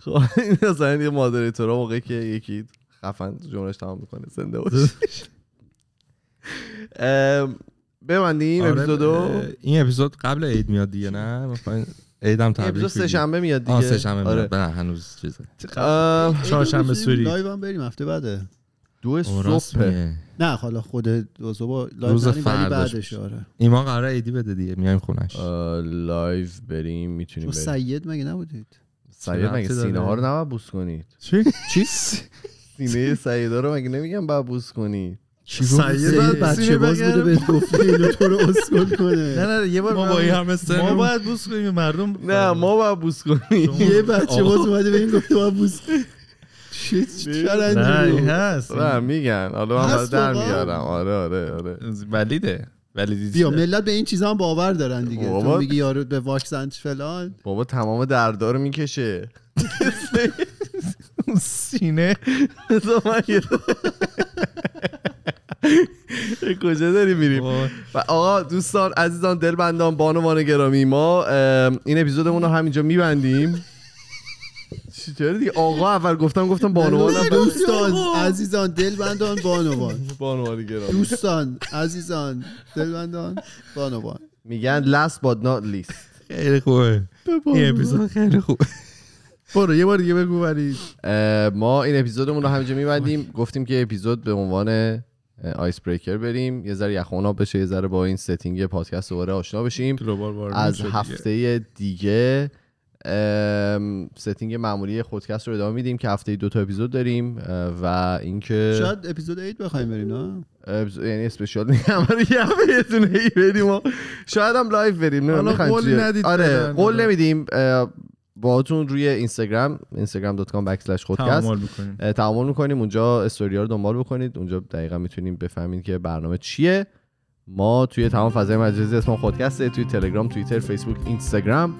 خب این از یه مادریتور ها موقعی که یکی خفن جمعش تمام میکنه زنده باشید ببندیم آره، اپیزودو این اپیزود قبل عید میاد دیگه نه عیدم تبریک سه شنبه میاد دیگه سه شنبه میاد آره. بله هنوز چیزه شنبه سوری لایو هم بریم هفته بعده دو صبح نه حالا خود دو صبح لایو روز بعدش آره ایمان قرار ایدی بده دیگه میایم خونش لایو بریم میتونیم بریم سید مگه نبودید سید مگه سینه ها رو نباید بوس کنید چی چی سینه سیدا رو مگه نمیگم باید بوس کنید سعیه رو بچه باز بوده به گفتی اینو تو رو اسکل کنه نه نه یه بار ما با این همه ما باید بوس کنیم مردم نه ما باید بوس کنیم یه بچه باز اومده به این گفته باید بوس چرا این هست نه میگن حالا من در میارم آره آره آره ولیده بیا ملت به این چیزا هم باور دارن دیگه تو میگی یارو به واکسن فلان بابا تمام دردار رو میکشه سینه کجا داری میریم و آقا دوستان عزیزان دلبندان بانوان گرامی ما این اپیزودمون رو همینجا میبندیم چطوری دیگه آقا اول گفتم گفتم بانوانم دوستان عزیزان دلبندان بانوان بانوان گرامی دوستان عزیزان دلبندان بانوان میگن last but not least خیلی خوبه این اپیزود خیلی خوبه برو یه بار دیگه بگو ما این اپیزودمون رو همینجا میبندیم گفتیم که اپیزود به عنوان آیس بریکر بریم یه ذره یخونا بشه یه ذره با این ستینگ پادکست دوباره آشنا بشیم از هفته دیگه, دیگه ستینگ معمولی خودکست رو ادامه میدیم که هفته دو تا اپیزود داریم و اینکه شاید اپیزود 8 بخوایم بریم نه یعنی اسپیشال نگم یه دونه ای بریم و شاید هم لایف بریم نه قول ندید آره قول نمیدیم باهاتون روی اینستاگرام instagram.com backslash خودکست تعامل میکنیم اونجا استوریا رو دنبال بکنید اونجا دقیقا میتونیم بفهمید که برنامه چیه ما توی تمام فضای مجازی اسم خودکسته توی تلگرام تویتر، فیسبوک اینستاگرام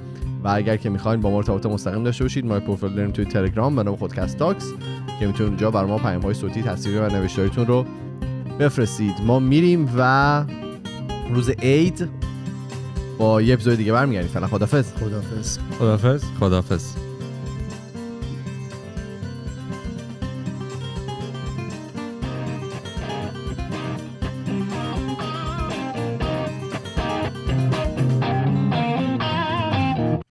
و اگر که میخواین با ما ارتباط مستقیم داشته باشید ما پروفایل داریم توی تلگرام به نام خودکست تاکس که میتونید اونجا بر ما پیام های صوتی تصویری و نوشتاریتون رو بفرستید ما میریم و روز عید با یه اپیزود دیگه برمیگردیم فعلا خدافظ خدافظ خدافظ خدافظ